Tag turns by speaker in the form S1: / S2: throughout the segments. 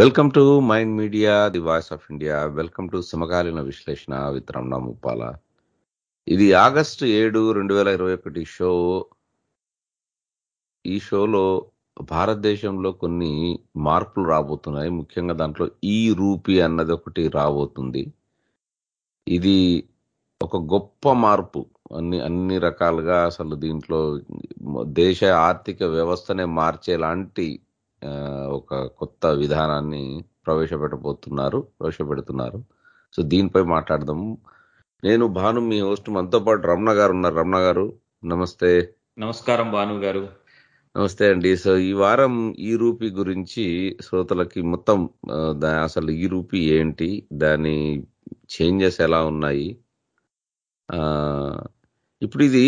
S1: Welcome to Mind Media the voice of India welcome to సమకాలీన విశ్లేషణ with Ramana Muppala ఇది August ఏడు రెండు వేల ఇరవై ఒకటి షో ఈ షోలో భారతదేశంలో కొన్ని మార్పులు రాబోతున్నాయి ముఖ్యంగా దాంట్లో ఈ రూపీ అన్నది ఒకటి రాబోతుంది ఇది ఒక గొప్ప మార్పు అన్ని అన్ని రకాలుగా అసలు దీంట్లో దేశ ఆర్థిక వ్యవస్థనే మార్చేలాంటి ఒక కొత్త విధానాన్ని ప్రవేశపెట్టబోతున్నారు ప్రవేశపెడుతున్నారు సో దీనిపై మాట్లాడదాము నేను భాను మీ హోస్ట్ మనతో పాటు రమణ గారు ఉన్నారు రమణ గారు నమస్తే నమస్కారం భాను గారు నమస్తే అండి సో ఈ వారం ఈ రూపీ గురించి శ్రోతలకి మొత్తం అసలు ఈ రూపీ ఏంటి దాని చేంజెస్ ఎలా ఉన్నాయి ఇప్పుడు ఇది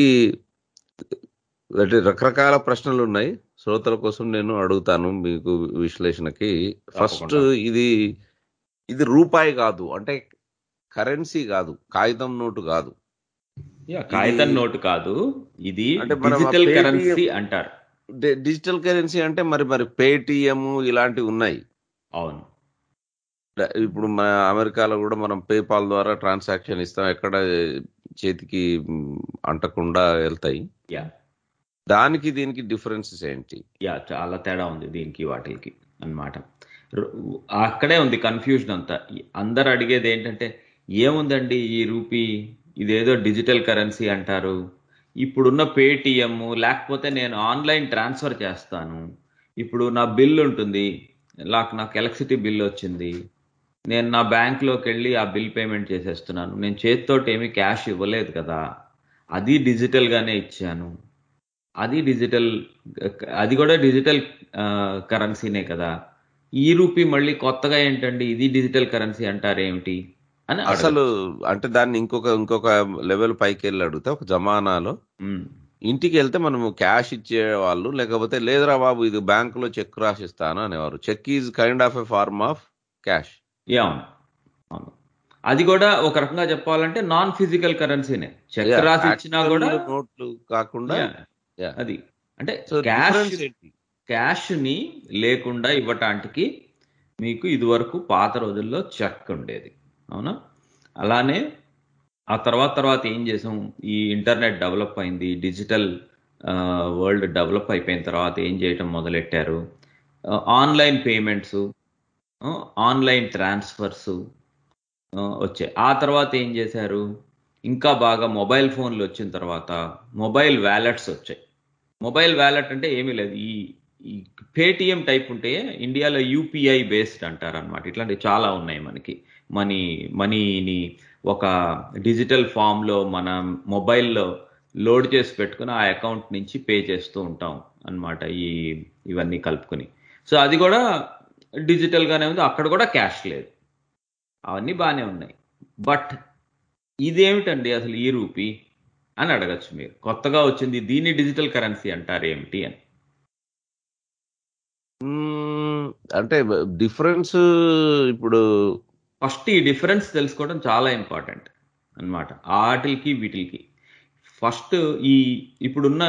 S1: అంటే రకరకాల ప్రశ్నలు ఉన్నాయి శ్రోతల కోసం నేను అడుగుతాను మీకు విశ్లేషణకి ఫస్ట్ ఇది ఇది రూపాయి కాదు అంటే కరెన్సీ కాదు కాగితం నోటు కాదు
S2: కాగితం నోటు
S1: కాదు ఇది డిజిటల్ కరెన్సీ అంటారు డిజిటల్ కరెన్సీ అంటే మరి మరి పేటిఎం ఇలాంటివి ఉన్నాయి అవును ఇప్పుడు మన అమెరికాలో కూడా మనం పేపాల్ ద్వారా ట్రాన్సాక్షన్ ఇస్తాం ఎక్కడ చేతికి అంటకుండా వెళ్తాయి దానికి
S2: దీనికి డిఫరెన్సెస్ ఏంటి యా చాలా తేడా ఉంది దీనికి వాటికి అనమాట అక్కడే ఉంది కన్ఫ్యూజన్ అంతా అందరు అడిగేది ఏంటంటే ఏముందండి ఈ రూపీ ఇదేదో డిజిటల్ కరెన్సీ అంటారు ఇప్పుడున్న పేటిఎమ్ లేకపోతే నేను ఆన్లైన్ ట్రాన్స్ఫర్ చేస్తాను ఇప్పుడు నా బిల్ ఉంటుంది నాకు నాకు ఎలక్ట్రిసిటీ బిల్ వచ్చింది నేను నా బ్యాంక్లోకి వెళ్ళి ఆ బిల్ పేమెంట్ చేసేస్తున్నాను నేను చేతితోటి ఏమీ క్యాష్ ఇవ్వలేదు కదా అది డిజిటల్గానే ఇచ్చాను అది డిజిటల్ అది కూడా డిజిటల్ కరెన్సీనే కదా ఈ రూపీ మళ్ళీ కొత్తగా ఏంటండి ఇది డిజిటల్ కరెన్సీ అంటారేమిటి అని అసలు అంటే దాన్ని ఇంకొక
S1: ఇంకొక లెవెల్ పైకి వెళ్ళి అడిగితే ఒక జమానాలో ఇంటికి వెళ్తే మనము క్యాష్ ఇచ్చేవాళ్ళు లేకపోతే లేదురా బాబు ఇది బ్యాంకులో చెక్ రాసిస్తాను అనేవారు cheque is kind of a form
S2: of cash అవును అవును అది కూడా ఒక రకంగా చెప్పాలంటే నాన్ ఫిజికల్ కరెన్సీనే చెక్ రాసి ఇచ్చినా కూడా
S1: నోట్లు కాకుండా
S2: అది అంటే క్యాష్ క్యాష్ ని లేకుండా ఇవ్వటానికి మీకు ఇదివరకు పాత రోజుల్లో చెక్ ఉండేది అవునా అలానే ఆ తర్వాత తర్వాత ఏం చేసాం ఈ ఇంటర్నెట్ డెవలప్ అయింది డిజిటల్ వరల్డ్ డెవలప్ అయిపోయిన తర్వాత ఏం చేయటం మొదలెట్టారు ఆన్లైన్ పేమెంట్స్ ఆన్లైన్ ట్రాన్స్ఫర్స్ వచ్చాయి ఆ తర్వాత ఏం చేశారు ఇంకా బాగా మొబైల్ ఫోన్లు వచ్చిన తర్వాత మొబైల్ వ్యాలెట్స్ వచ్చాయి మొబైల్ వ్యాలెట్ అంటే ఏమీ లేదు ఈ పేటిఎం టైప్ ఉంటే ఇండియాలో యూపీఐ బేస్డ్ అంటారనమాట ఇట్లాంటివి చాలా ఉన్నాయి మనకి మనీ మనీని ఒక డిజిటల్ ఫామ్లో మన మొబైల్లో లోడ్ చేసి పెట్టుకుని ఆ అకౌంట్ నుంచి పే చేస్తూ ఉంటాం అనమాట ఈ ఇవన్నీ కలుపుకుని సో అది కూడా డిజిటల్గానే ఉంది అక్కడ కూడా క్యాష్ లేదు అవన్నీ బాగానే ఉన్నాయి బట్ ఇదేమిటండి అసలు ఈ రూపీ అని అడగచ్చు మీరు కొత్తగా వచ్చింది దీన్ని డిజిటల్ కరెన్సీ అంటారు ఏమిటి అని అంటే డిఫరెన్స్ ఇప్పుడు ఫస్ట్ ఈ డిఫరెన్స్ తెలుసుకోవడం చాలా ఇంపార్టెంట్ అనమాట ఆటిల్కి వీటికి ఫస్ట్ ఈ ఇప్పుడున్న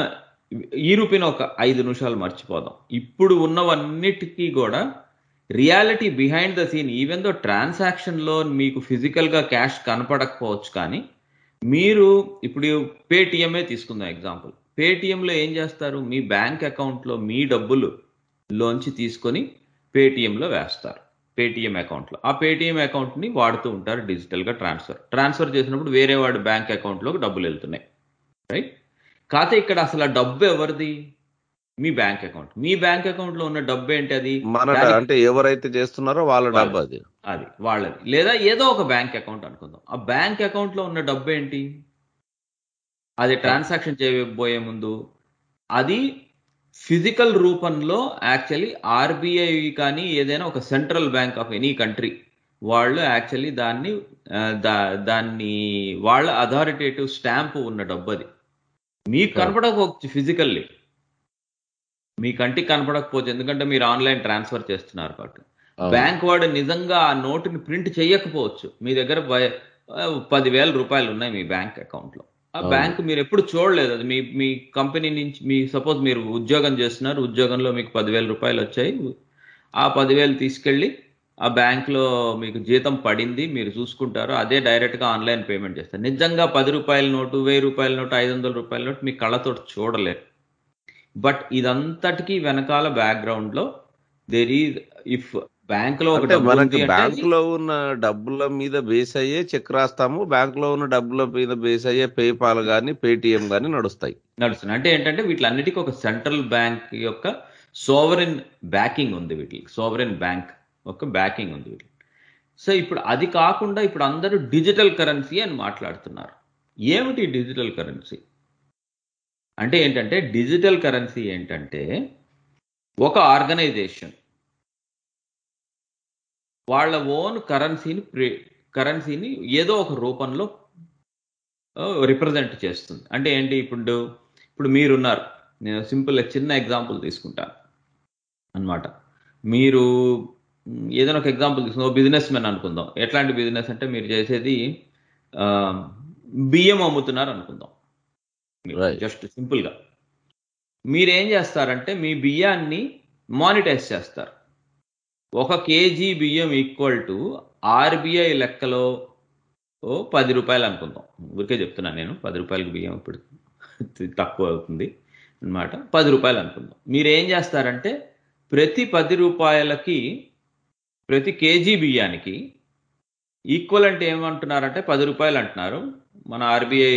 S2: ఈ రూపీని ఒక ఐదు నిమిషాలు మర్చిపోదాం ఇప్పుడు ఉన్నవన్నిటికీ కూడా reality behind the scene even though ట్రాన్సాక్షన్లో మీకు ఫిజికల్గా క్యాష్ కనపడకపోవచ్చు కానీ మీరు ఇప్పుడు పేటిఎంఏ తీసుకుందాం ఎగ్జాంపుల్ పేటిఎంలో ఏం చేస్తారు మీ బ్యాంక్ అకౌంట్లో మీ డబ్బులు లోంచి తీసుకొని పేటిఎంలో వేస్తారు పేటిఎం అకౌంట్లో ఆ పేటిఎం అకౌంట్ని వాడుతూ ఉంటారు డిజిటల్గా ట్రాన్స్ఫర్ ట్రాన్స్ఫర్ చేసినప్పుడు వేరే వాడు బ్యాంక్ అకౌంట్లోకి డబ్బులు వెళ్తున్నాయి రైట్ కాకపోతే ఇక్కడ అసలు ఆ డబ్బు ఎవరిది మీ బ్యాంక్ అకౌంట్ మీ బ్యాంక్ అకౌంట్ లో ఉన్న డబ్బు ఏంటి అది అంటే
S1: ఎవరైతే చేస్తున్నారో
S2: వాళ్ళ డబ్బు అది అది వాళ్ళది లేదా ఏదో ఒక బ్యాంక్ అకౌంట్ అనుకుందాం ఆ బ్యాంక్ అకౌంట్ లో ఉన్న డబ్బు ఏంటి అది ట్రాన్సాక్షన్ చేయబోయే ముందు అది ఫిజికల్ రూపంలో యాక్చువల్లీ ఆర్బీఐ కానీ ఏదైనా ఒక central bank of any country వాళ్ళు యాక్చువల్లీ దాన్ని దాన్ని వాళ్ళ అథారిటేటివ్ స్టాంప్ ఉన్న డబ్బు అది మీకు కనపడకపోవచ్చు ఫిజికల్లీ మీ కంటికి కనపడకపోతే ఎందుకంటే మీరు ఆన్లైన్ ట్రాన్స్ఫర్ చేస్తున్నారు కాబట్టి బ్యాంక్ వాడు నిజంగా ఆ నోటుని ప్రింట్ చేయకపోవచ్చు మీ దగ్గర పదివేల రూపాయలు ఉన్నాయి మీ బ్యాంక్ అకౌంట్ లో ఆ బ్యాంక్ మీరు ఎప్పుడు చూడలేదు అది మీ మీ కంపెనీ నుంచి మీ సపోజ్ మీరు ఉద్యోగం చేస్తున్నారు ఉద్యోగంలో మీకు పదివేల రూపాయలు వచ్చాయి ఆ పదివేలు తీసుకెళ్ళి ఆ లో మీకు జీతం పడింది మీరు చూసుకుంటారు అదే డైరెక్ట్ గా ఆన్లైన్ పేమెంట్ చేస్తారు నిజంగా పది రూపాయల నోటు వెయ్యి రూపాయల నోటు ఐదు వందల రూపాయల నోటు మీ కళ్ళతో చూడలేరు బట్ ఇదంతటికి వెనకాల బ్యాక్గ్రౌండ్ లో దేర్ ఈజ్ ఇఫ్ బ్యాంక్ లో మనకి బ్యాంక్
S1: లో ఉన్న డబ్బుల మీద బేస్ అయ్యే చెక్ రాస్తాము బ్యాంక్ లో ఉన్న డబ్బుల మీద బేస్ అయ్యే పేపాల్ గానీ పేటిఎం గానీ నడుస్తాయి
S2: నడుస్తున్నాయి అంటే ఏంటంటే వీటిలన్నిటికీ ఒక సెంట్రల్ బ్యాంక్ యొక్క సోవరెన్ బ్యాకింగ్ ఉంది వీటికి సోవరెన్ బ్యాంక్ ఒక బ్యాకింగ్ ఉంది వీటికి సో ఇప్పుడు అది కాకుండా ఇప్పుడు అందరూ డిజిటల్ కరెన్సీ అని మాట్లాడుతున్నారు ఏమిటి డిజిటల్ కరెన్సీ అంటే ఏంటంటే డిజిటల్ కరెన్సీ ఏంటంటే ఒక ఆర్గనైజేషన్ వాళ్ళ ఓన్ కరెన్సీని కరెన్సీని ఏదో ఒక రూపంలో రిప్రజెంట్ చేస్తుంది అంటే ఏంటి ఇప్పుడు ఇప్పుడు మీరున్నారు నేను సింపుల్ చిన్న ఎగ్జాంపుల్ తీసుకుంటాను అనమాట మీరు ఏదైనా ఒక ఎగ్జాంపుల్ తీసుకుందాం బిజినెస్ మెన్ అనుకుందాం ఎట్లాంటి బిజినెస్ అంటే మీరు చేసేది బియ్యం అమ్ముతున్నారు అనుకుందాం జస్ట్ సింపుల్ గా మీరేం చేస్తారంటే మీ బియ్యాన్ని మానిటైజ్ చేస్తారు ఒక కేజీ బియ్యం ఈక్వల్ టు ఆర్బీఐ లెక్కలో పది రూపాయలు అనుకుందాం ఊరికే చెప్తున్నాను నేను పది రూపాయలకు బియ్యం ఇప్పుడు తక్కువ అవుతుంది అనమాట పది రూపాయలు అనుకుందాం మీరు ఏం చేస్తారంటే ప్రతి పది రూపాయలకి ప్రతి కేజీ బియ్యానికి ఈక్వల్ అంటే ఏమంటున్నారంటే పది రూపాయలు అంటున్నారు మన ఆర్బీఐ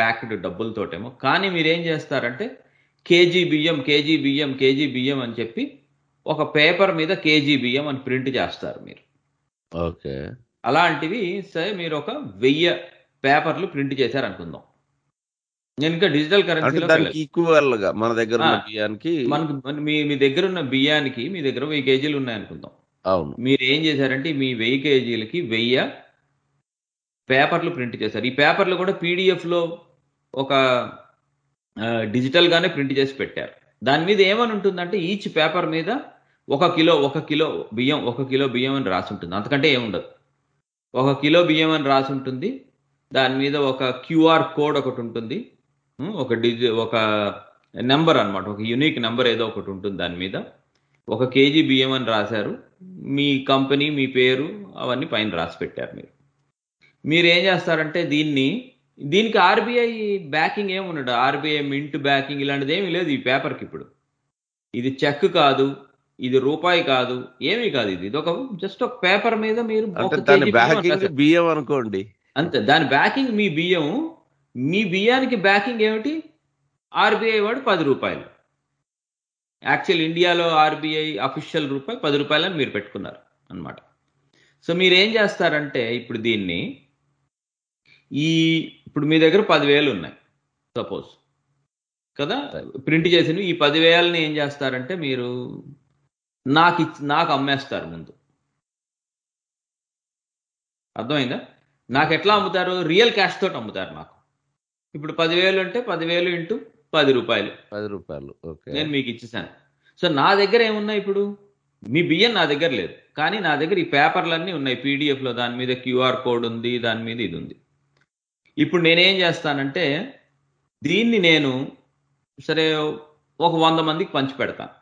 S2: ప్యాక్డ్ డబ్బులతోటేమో కానీ మీరు ఏం చేస్తారంటే కేజీ బియ్యం కేజీ బియ్యం కేజీ బియ్యం అని చెప్పి ఒక పేపర్ మీద కేజీ బియ్యం అని ప్రింట్ చేస్తారు మీరు ఓకే అలాంటివి సరే మీరు ఒక వెయ్యి పేపర్లు ప్రింట్ చేశారు అనుకుందాం నేను ఇంకా డిజిటల్ కరెన్సీ మన దగ్గర బియ్యానికి మనకు మీ మీ దగ్గర ఉన్న బియ్యానికి మీ దగ్గర వెయ్యి కేజీలు ఉన్నాయి అనుకుందాం అవును మీరు ఏం చేశారంటే మీ వెయ్యి కేజీలకి వెయ్యి పేపర్లు ప్రింట్ చేశారు ఈ పేపర్లు కూడా పీడిఎఫ్ లో ఒక డిజిటల్గానే ప్రింట్ చేసి పెట్టారు దాని మీద ఏమని ఉంటుందంటే ఈచ్ పేపర్ మీద ఒక కిలో ఒక కిలో బియ్యం ఒక కిలో బియ్యం అని రాసి ఉంటుంది అంతకంటే ఏముండదు ఒక కిలో బియ్యం అని రాసి ఉంటుంది దాని మీద ఒక క్యూఆర్ కోడ్ ఒకటి ఉంటుంది ఒక డిజి ఒక నెంబర్ అనమాట ఒక యూనిక్ నెంబర్ ఏదో ఒకటి ఉంటుంది దాని మీద ఒక కేజీ బియ్యం అని రాశారు మీ కంపెనీ మీ పేరు అవన్నీ పైన రాసి పెట్టారు మీరు మీరు ఏం చేస్తారంటే దీన్ని దీనికి ఆర్బీఐ బ్యాకింగ్ ఏమి ఉన్నాడు ఆర్బీఐ మింట్ బ్యాకింగ్ ఇలాంటిది ఏమీ లేదు ఈ పేపర్కి ఇప్పుడు ఇది చెక్ కాదు ఇది రూపాయి కాదు ఏమీ కాదు ఇది ఇది ఒక జస్ట్ ఒక పేపర్ మీద మీరు బియ్యం అనుకోండి అంతే దాని బ్యాకింగ్ మీ బియ్యం మీ బియ్యానికి బ్యాకింగ్ ఏమిటి ఆర్బీఐ వాడు పది రూపాయలు యాక్చువల్ ఇండియాలో ఆర్బీఐ అఫీషియల్ రూపాయి పది రూపాయలని మీరు పెట్టుకున్నారు అనమాట సో మీరు ఏం చేస్తారంటే ఇప్పుడు దీన్ని ఈ ఇప్పుడు మీ దగ్గర పదివేలు ఉన్నాయి సపోజ్ కదా ప్రింట్ చేసినవి ఈ పదివేలని ఏం చేస్తారంటే మీరు నాకు ఇచ్చి నాకు అమ్మేస్తారు ముందు అర్థమైందా నాకు ఎట్లా అమ్ముతారు రియల్ క్యాష్ తోటి అమ్ముతారు నాకు ఇప్పుడు పదివేలు అంటే పదివేలు ఇంటూ పది రూపాయలు పది రూపాయలు ఓకే నేను మీకు ఇచ్చేసాను సో నా దగ్గర ఏమున్నాయి ఇప్పుడు మీ బియ్యం నా దగ్గర లేదు కానీ నా దగ్గర ఈ పేపర్లన్నీ ఉన్నాయి పీడిఎఫ్లో దాని మీద క్యూఆర్ కోడ్ ఉంది దాని మీద ఇది ఉంది ఇప్పుడు నేనేం చేస్తానంటే దీన్ని నేను సరే ఒక వంద మందికి పంచి పెడతాను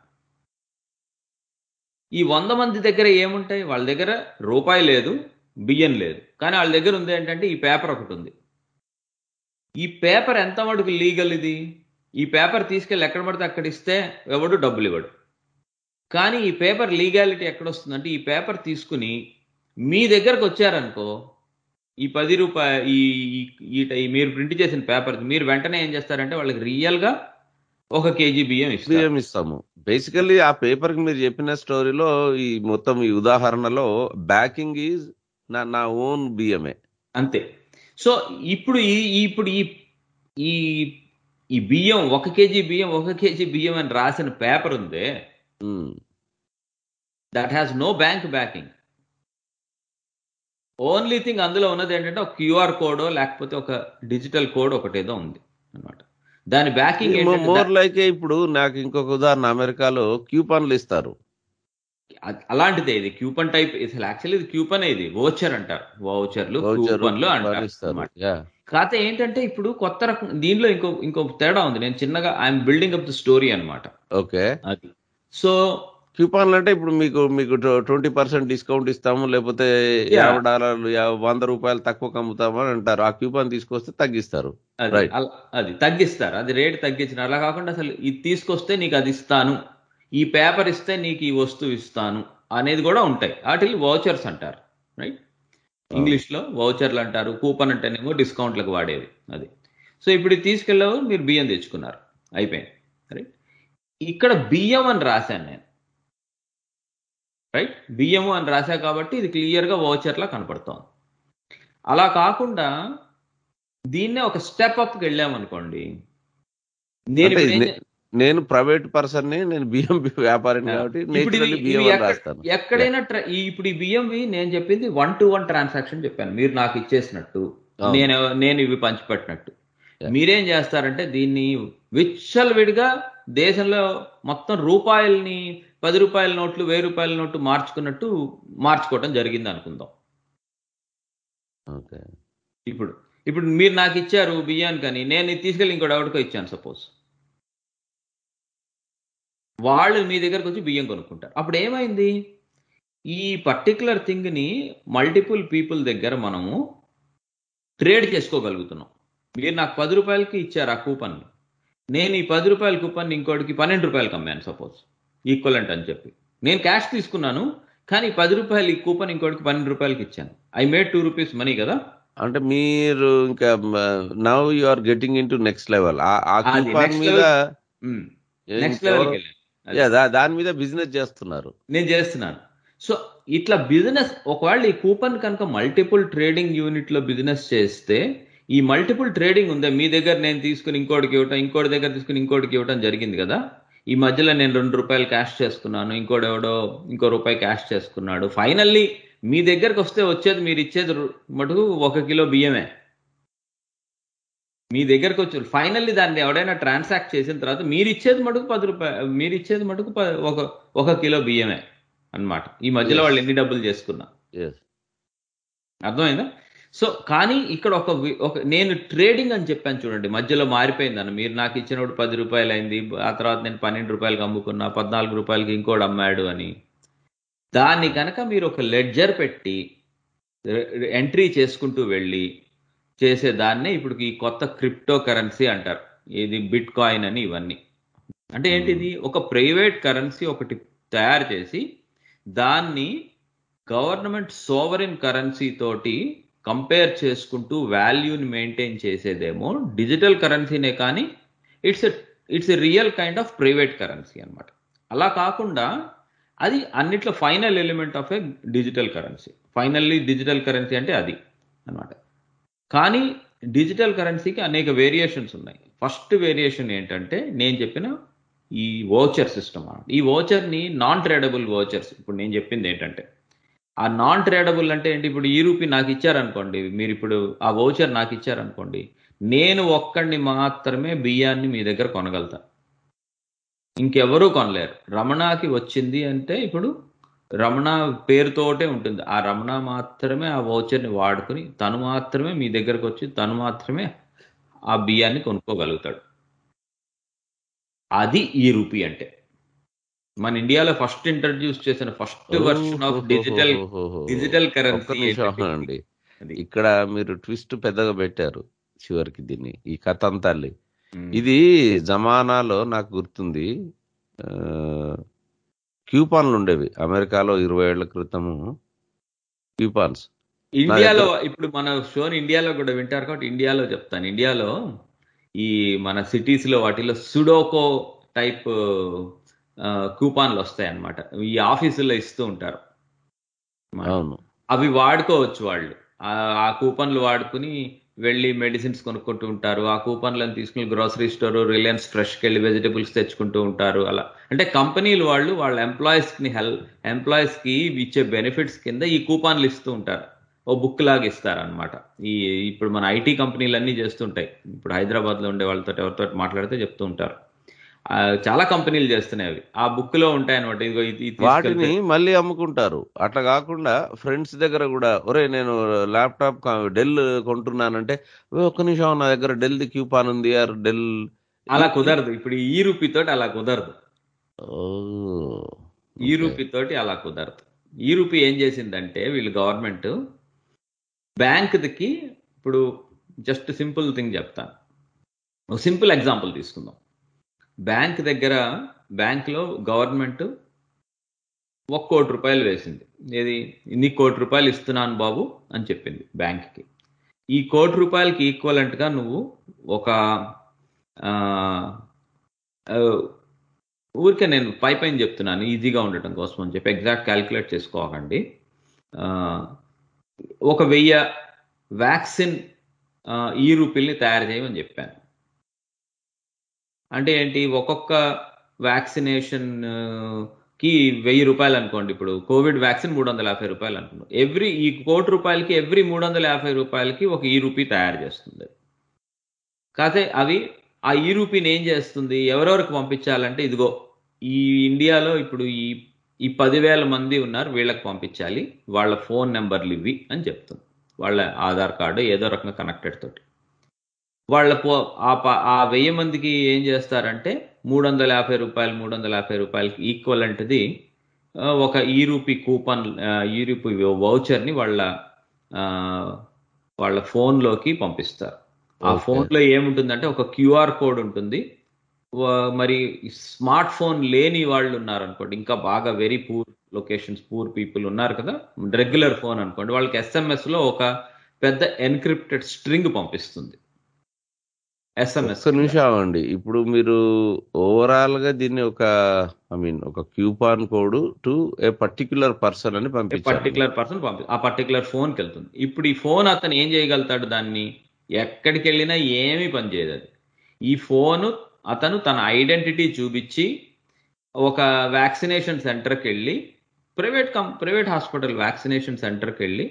S2: ఈ వంద మంది దగ్గర ఏముంటాయి వాళ్ళ దగ్గర రూపాయి లేదు బియ్యం లేదు కానీ వాళ్ళ దగ్గర ఉంది ఏంటంటే ఈ పేపర్ ఒకటి ఉంది ఈ పేపర్ ఎంత మటుకు లీగల్ ఇది ఈ పేపర్ తీసుకెళ్ళి ఎక్కడ పడితే అక్కడ ఇస్తే ఎవడు డబ్బులు ఇవ్వడు కానీ ఈ పేపర్ లీగాలిటీ ఎక్కడ వస్తుందంటే ఈ పేపర్ తీసుకుని మీ దగ్గరకు వచ్చారనుకో ఈ పది రూపాయ ఈ మీరు ప్రింట్ చేసిన పేపర్ మీరు వెంటనే ఏం చేస్తారంటే వాళ్ళకి రియల్ గా ఒక కేజీ బియ్యం బియ్యం ఇస్తాము
S1: బేసికల్లీ ఆ పేపర్ కి మీరు చెప్పిన స్టోరీలో ఈ మొత్తం ఈ ఉదాహరణలో బ్యాకింగ్ ఈజ్ నా నా ఓన్ బియ్యమే అంతే సో
S2: ఇప్పుడు ఈ ఇప్పుడు ఈ ఈ ఈ బియ్యం ఒక కేజీ బియ్యం ఒక కేజీ బియ్యం అని రాసిన పేపర్ ఉంది that has no bank backing only thing అందులో ఉన్నది ఏంటంటే ఒక క్యూఆర్ కోడ్ లేకపోతే ఒక డిజిటల్ కోడ్ ఒకటేదో ఉంది అనమాట దాని బ్యాకింగ్ మోర్
S1: లైక్ ఇప్పుడు నాకు ఇంకొక ఉదాహరణ అమెరికాలో క్యూపన్లు ఇస్తారు అలాంటిదే ఇది క్యూపన్
S2: టైప్ యాక్చువల్లీ ఇది క్యూపన్ ఇది ఓచర్ అంటారు ఓచర్లు క్యూపన్లు అంటారు కాకపోతే ఏంటంటే ఇప్పుడు కొత్త రకం దీనిలో ఇంకో ఇంకో తేడా ఉంది నేను చిన్నగా I'm building up the story అనమాట
S1: ఓకే సో క్యూపాన్లు అంటే ఇప్పుడు మీకు మీకు ట్వంటీ పర్సెంట్ డిస్కౌంట్ ఇస్తాము లేకపోతే యాభై డాలర్లు వంద రూపాయలు తక్కువ కమ్ముతాము అని అంటారు ఆ క్యూపాన్
S2: తీసుకొస్తే తగ్గిస్తారు అది తగ్గిస్తారు అది రేట్ తగ్గించిన అలా కాకుండా అసలు ఇది తీసుకొస్తే నీకు అది ఇస్తాను ఈ పేపర్ ఇస్తే నీకు ఈ వస్తువు ఇస్తాను అనేది కూడా ఉంటాయి వాటిని వౌచర్స్ అంటారు రైట్ ఇంగ్లీష్లో వౌచర్లు అంటారు కూపన్ అంటేనేమో డిస్కౌంట్లకు వాడేది అది సో ఇప్పుడు తీసుకెళ్ళవు మీరు బియ్యం తెచ్చుకున్నారు అయిపోయింది రైట్ ఇక్కడ బియ్యం అని రాశాను నేను రైట్ బియ్యము అని రాశా కాబట్టి ఇది క్లియర్గా వౌచర్లా కనపడుతోంది అలా కాకుండా దీన్నే ఒక స్టెప్ అప్కి వెళ్ళామనుకోండి
S1: నేను ప్రైవేట్ పర్సన్ ని నేను బియ్యం వ్యాపారిని కాబట్టి
S2: ఎక్కడైనా ఇప్పుడు ఈ వి నేను చెప్పింది వన్ టు వన్ ట్రాన్సాక్షన్ చెప్పాను మీరు నాకు ఇచ్చేసినట్టు నేను నేను ఇవి పంచిపెట్టినట్టు మీరేం చేస్తారంటే దీన్ని విడిగా దేశంలో మొత్తం రూపాయల్ని పది రూపాయల నోట్లు వెయ్యి రూపాయల నోట్లు మార్చుకున్నట్టు మార్చుకోవటం జరిగింది అనుకుందాం ఓకే ఇప్పుడు ఇప్పుడు మీరు నాకు ఇచ్చారు బియ్యాన్ని కానీ నేను తీసుకెళ్ళి ఇంకో ఎవరికో ఇచ్చాను సపోజ్ వాళ్ళు మీ దగ్గరకు వచ్చి బియ్యం కొనుక్కుంటారు అప్పుడు ఏమైంది ఈ పర్టికులర్ థింగ్ని మల్టిపుల్ పీపుల్ దగ్గర మనము ట్రేడ్ చేసుకోగలుగుతున్నాం మీరు నాకు పది రూపాయలకి ఇచ్చారు ఆ కూపన్ నేను ఈ పది రూపాయల కూపన్ ఇంకోటికి పన్నెండు రూపాయలకి అమ్మాను సపోజ్ ఈక్వలెంట్ అని చెప్పి నేను క్యాష్ తీసుకున్నాను కానీ పది రూపాయలు ఈ కూపన్ ఇంకోటికి పన్నెండు రూపాయలకి ఇచ్చాను I made two rupees money కదా అంటే మీరు ఇంకా
S1: now you are getting into next level
S2: దాని మీద బిజినెస్ చేస్తున్నారు నేను చేస్తున్నాను సో ఇట్లా బిజినెస్ ఒకవేళ ఈ కూపన్ కనుక మల్టిపుల్ ట్రేడింగ్ యూనిట్ లో బిజినెస్ చేస్తే ఈ మల్టిపుల్ ట్రేడింగ్ ఉందా మీ దగ్గర నేను తీసుకుని ఇంకోటికి ఇవ్వటం ఇంకోటి దగ్గర తీసుకుని ఇంకోటికి ఇవ్వటం జరిగింది కదా ఈ మధ్యలో నేను రెండు రూపాయలు క్యాష్ చేసుకున్నాను ఇంకోడెవడో ఇంకో రూపాయి క్యాష్ చేసుకున్నాడు ఫైనల్లీ మీ దగ్గరకు వస్తే వచ్చేది మీరు ఇచ్చేది మటుకు ఒక కిలో బియ్యమే మీ దగ్గరకు వచ్చి ఫైనల్లీ దాన్ని ఎవడైనా ట్రాన్సాక్ట్ చేసిన తర్వాత మీరు ఇచ్చేది మటుకు పది రూపాయలు మీరు ఇచ్చేది మటుకు ఒక ఒక కిలో బియ్యమే అనమాట ఈ మధ్యలో వాళ్ళు ఎన్ని డబ్బులు చేసుకున్నా అర్థమైందా సో కానీ ఇక్కడ ఒక ఒక నేను ట్రేడింగ్ అని చెప్పాను చూడండి మధ్యలో మారిపోయింది అన్న మీరు నాకు ఇచ్చినప్పుడు పది రూపాయలు అయింది ఆ తర్వాత నేను పన్నెండు రూపాయలకి అమ్ముకున్నా పద్నాలుగు రూపాయలకి ఇంకోటి అమ్మాడు అని దాన్ని కనుక మీరు ఒక లెడ్జర్ పెట్టి ఎంట్రీ చేసుకుంటూ వెళ్ళి చేసేదాన్నే ఇప్పుడు ఈ కొత్త క్రిప్టో కరెన్సీ అంటారు ఇది బిట్ కాయిన్ అని ఇవన్నీ అంటే ఏంటిది hmm. ఒక ప్రైవేట్ కరెన్సీ ఒకటి తయారు చేసి దాన్ని గవర్నమెంట్ సోవరిన్ కరెన్సీ తోటి కంపేర్ చేసుకుంటూ వాల్యూని మెయింటైన్ చేసేదేమో డిజిటల్ కరెన్సీనే కానీ it's it's a real kind of private currency అనమాట అలా కాకుండా అది అన్నిట్లో final element of a digital currency finally digital currency అంటే అది అనమాట కానీ డిజిటల్ కరెన్సీకి అనేక వేరియేషన్స్ ఉన్నాయి ఫస్ట్ వేరియేషన్ ఏంటంటే నేను చెప్పిన ఈ ఓచర్ సిస్టమ్ అనమాట ఈ ఓచర్ని నాన్ ట్రేడబుల్ ఓచర్స్ ఇప్పుడు నేను చెప్పింది ఏంటంటే ఆ నాన్ ట్రేడబుల్ అంటే ఏంటి ఇప్పుడు ఈ రూపీ నాకు ఇచ్చారనుకోండి మీరు ఇప్పుడు ఆ వౌచర్ నాకు ఇచ్చారనుకోండి నేను ఒక్కడిని మాత్రమే బియ్యాన్ని మీ దగ్గర కొనగలుగుతా ఇంకెవరూ కొనలేరు రమణాకి వచ్చింది అంటే ఇప్పుడు రమణ పేరుతోటే ఉంటుంది ఆ రమణ మాత్రమే ఆ వౌచర్ని వాడుకుని తను మాత్రమే మీ దగ్గరకు వచ్చి తను మాత్రమే ఆ బియ్యాన్ని కొనుక్కోగలుగుతాడు అది ఈ రూపీ అంటే మన ఇండియాలో ఫస్ట్ ఇంట్రడ్యూస్ చేసిన first version of digital digital currency
S1: అండి ఇక్కడ మీరు ట్విస్ట్ పెద్దగా పెట్టారు చివరికి దీన్ని ఈ కథ అంతా ఇది జమానాలో నాకు గుర్తుంది క్యూపాన్లు ఉండేవి అమెరికాలో ఇరవై ఏళ్ల క్రితము
S2: క్యూపాన్స్ ఇండియాలో ఇప్పుడు మన షోని ఇండియాలో కూడా వింటారు కాబట్టి ఇండియాలో చెప్తాను ఇండియాలో ఈ మన సిటీస్ లో వాటిలో సుడోకో టైప్ కూపాన్లు వస్తాయి అనమాట ఈ ఆఫీసుల్లో ఇస్తూ ఉంటారు అవి వాడుకోవచ్చు వాళ్ళు ఆ కూపన్లు వాడుకుని వెళ్ళి మెడిసిన్స్ కొనుక్కుంటూ ఉంటారు ఆ కూపన్లను తీసుకుని గ్రోసరీ స్టోర్ రిలయన్స్ ఫ్రెష్కి వెళ్ళి వెజిటబుల్స్ తెచ్చుకుంటూ ఉంటారు అలా అంటే కంపెనీలు వాళ్ళు వాళ్ళ ఎంప్లాయీస్ని హెల్ ఎంప్లాయీస్కి ఇచ్చే బెనిఫిట్స్ కింద ఈ కూపాన్లు ఇస్తూ ఉంటారు ఓ బుక్ లాగా అనమాట ఈ ఇప్పుడు మన ఐటీ కంపెనీలు అన్నీ చేస్తుంటాయి ఇప్పుడు హైదరాబాద్లో ఉండే వాళ్ళతో ఎవరితో మాట్లాడితే చెప్తూ ఉంటారు చాలా కంపెనీలు చేస్తున్నాయి అవి ఆ బుక్ లో ఉంటాయి అనమాట వాటిని
S1: మళ్ళీ అమ్ముకుంటారు అట్లా కాకుండా ఫ్రెండ్స్ దగ్గర కూడా ఒరే నేను ల్యాప్టాప్ డెల్ కొంటున్నానంటే ఒక్క నిమిషం నా దగ్గర డెల్ ది క్యూపాన్ ఉంది ఆర్ డెల్ అలా కుదరదు ఇప్పుడు ఈ రూపీ తోటి అలా కుదరదు
S2: ఈ రూపీ తోటి అలా కుదరదు ఈ రూపీ ఏం చేసిందంటే వీళ్ళు గవర్నమెంట్ బ్యాంక్కి ఇప్పుడు జస్ట్ సింపుల్ థింగ్ చెప్తాను సింపుల్ ఎగ్జాంపుల్ తీసుకుందాం బ్యాంక్ దగ్గర బ్యాంక్లో గవర్నమెంట్ ఒక కోటి రూపాయలు వేసింది ఏది ఇన్ని కోటి రూపాయలు ఇస్తున్నాను బాబు అని చెప్పింది బ్యాంక్కి ఈ కోటి రూపాయలకి ఈక్వలెంట్గా నువ్వు ఒక ఊరికే నేను పై పైన చెప్తున్నాను ఈజీగా ఉండటం కోసం అని చెప్పి ఎగ్జాక్ట్ క్యాలిక్యులేట్ చేసుకోకండి ఒక వెయ్యి వ్యాక్సిన్ ఈ రూపీల్ని తయారు చేయమని చెప్పాను అంటే ఏంటి ఒక్కొక్క వ్యాక్సినేషన్ కి వెయ్యి రూపాయలు అనుకోండి ఇప్పుడు కోవిడ్ వ్యాక్సిన్ మూడు వందల యాభై రూపాయలు అనుకోండి ఎవ్రీ ఈ కోటి రూపాయలకి ఎవ్రీ మూడు వందల యాభై రూపాయలకి ఒక ఈ రూపీ తయారు చేస్తుంది కాకపోతే అవి ఆ ఈ రూపీని ఏం చేస్తుంది ఎవరెవరికి పంపించాలంటే ఇదిగో ఈ ఇండియాలో ఇప్పుడు ఈ ఈ పదివేల మంది ఉన్నారు వీళ్ళకి పంపించాలి వాళ్ళ ఫోన్ నెంబర్లు ఇవి అని చెప్తుంది వాళ్ళ ఆధార్ కార్డు ఏదో రకంగా కనెక్టెడ్ తోటి వాళ్ళ పో ఆ వెయ్యి మందికి ఏం చేస్తారంటే మూడు వందల యాభై రూపాయలు మూడు వందల యాభై రూపాయలకి ఈక్వల్ అంటది ఒక e rupee coupon e rupee వౌచర్ని వాళ్ళ వాళ్ళ ఫోన్లోకి పంపిస్తారు ఆ ఫోన్లో ఏముంటుందంటే ఒక క్యూఆర్ కోడ్ ఉంటుంది మరి స్మార్ట్ ఫోన్ లేని వాళ్ళు ఉన్నారు అనుకోండి ఇంకా బాగా very poor locations poor people ఉన్నారు కదా రెగ్యులర్ ఫోన్ అనుకోండి వాళ్ళకి ఎస్ఎంఎస్లో ఒక పెద్ద ఎన్క్రిప్టెడ్ స్ట్రింగ్ పంపిస్తుంది
S1: ఎస్ఎంఎస్ ఒక్క నిమిషం అవ్వండి ఇప్పుడు మీరు ఓవరాల్ గా దీన్ని ఒక ఐ మీన్ ఒక coupon code to a particular person అని పంపి పర్టికులర్
S2: పర్సన్ పంపి ఆ పర్టికులర్ ఫోన్ కి వెళ్తుంది ఇప్పుడు ఈ ఫోన్ అతను ఏం చేయగలుగుతాడు దాన్ని ఎక్కడికి వెళ్ళినా ఏమి పనిచేయదు అది ఈ ఫోన్ అతను తన ఐడెంటిటీ చూపించి ఒక వ్యాక్సినేషన్ సెంటర్కి వెళ్ళి private cum private hospital vaccination సెంటర్కి వెళ్ళి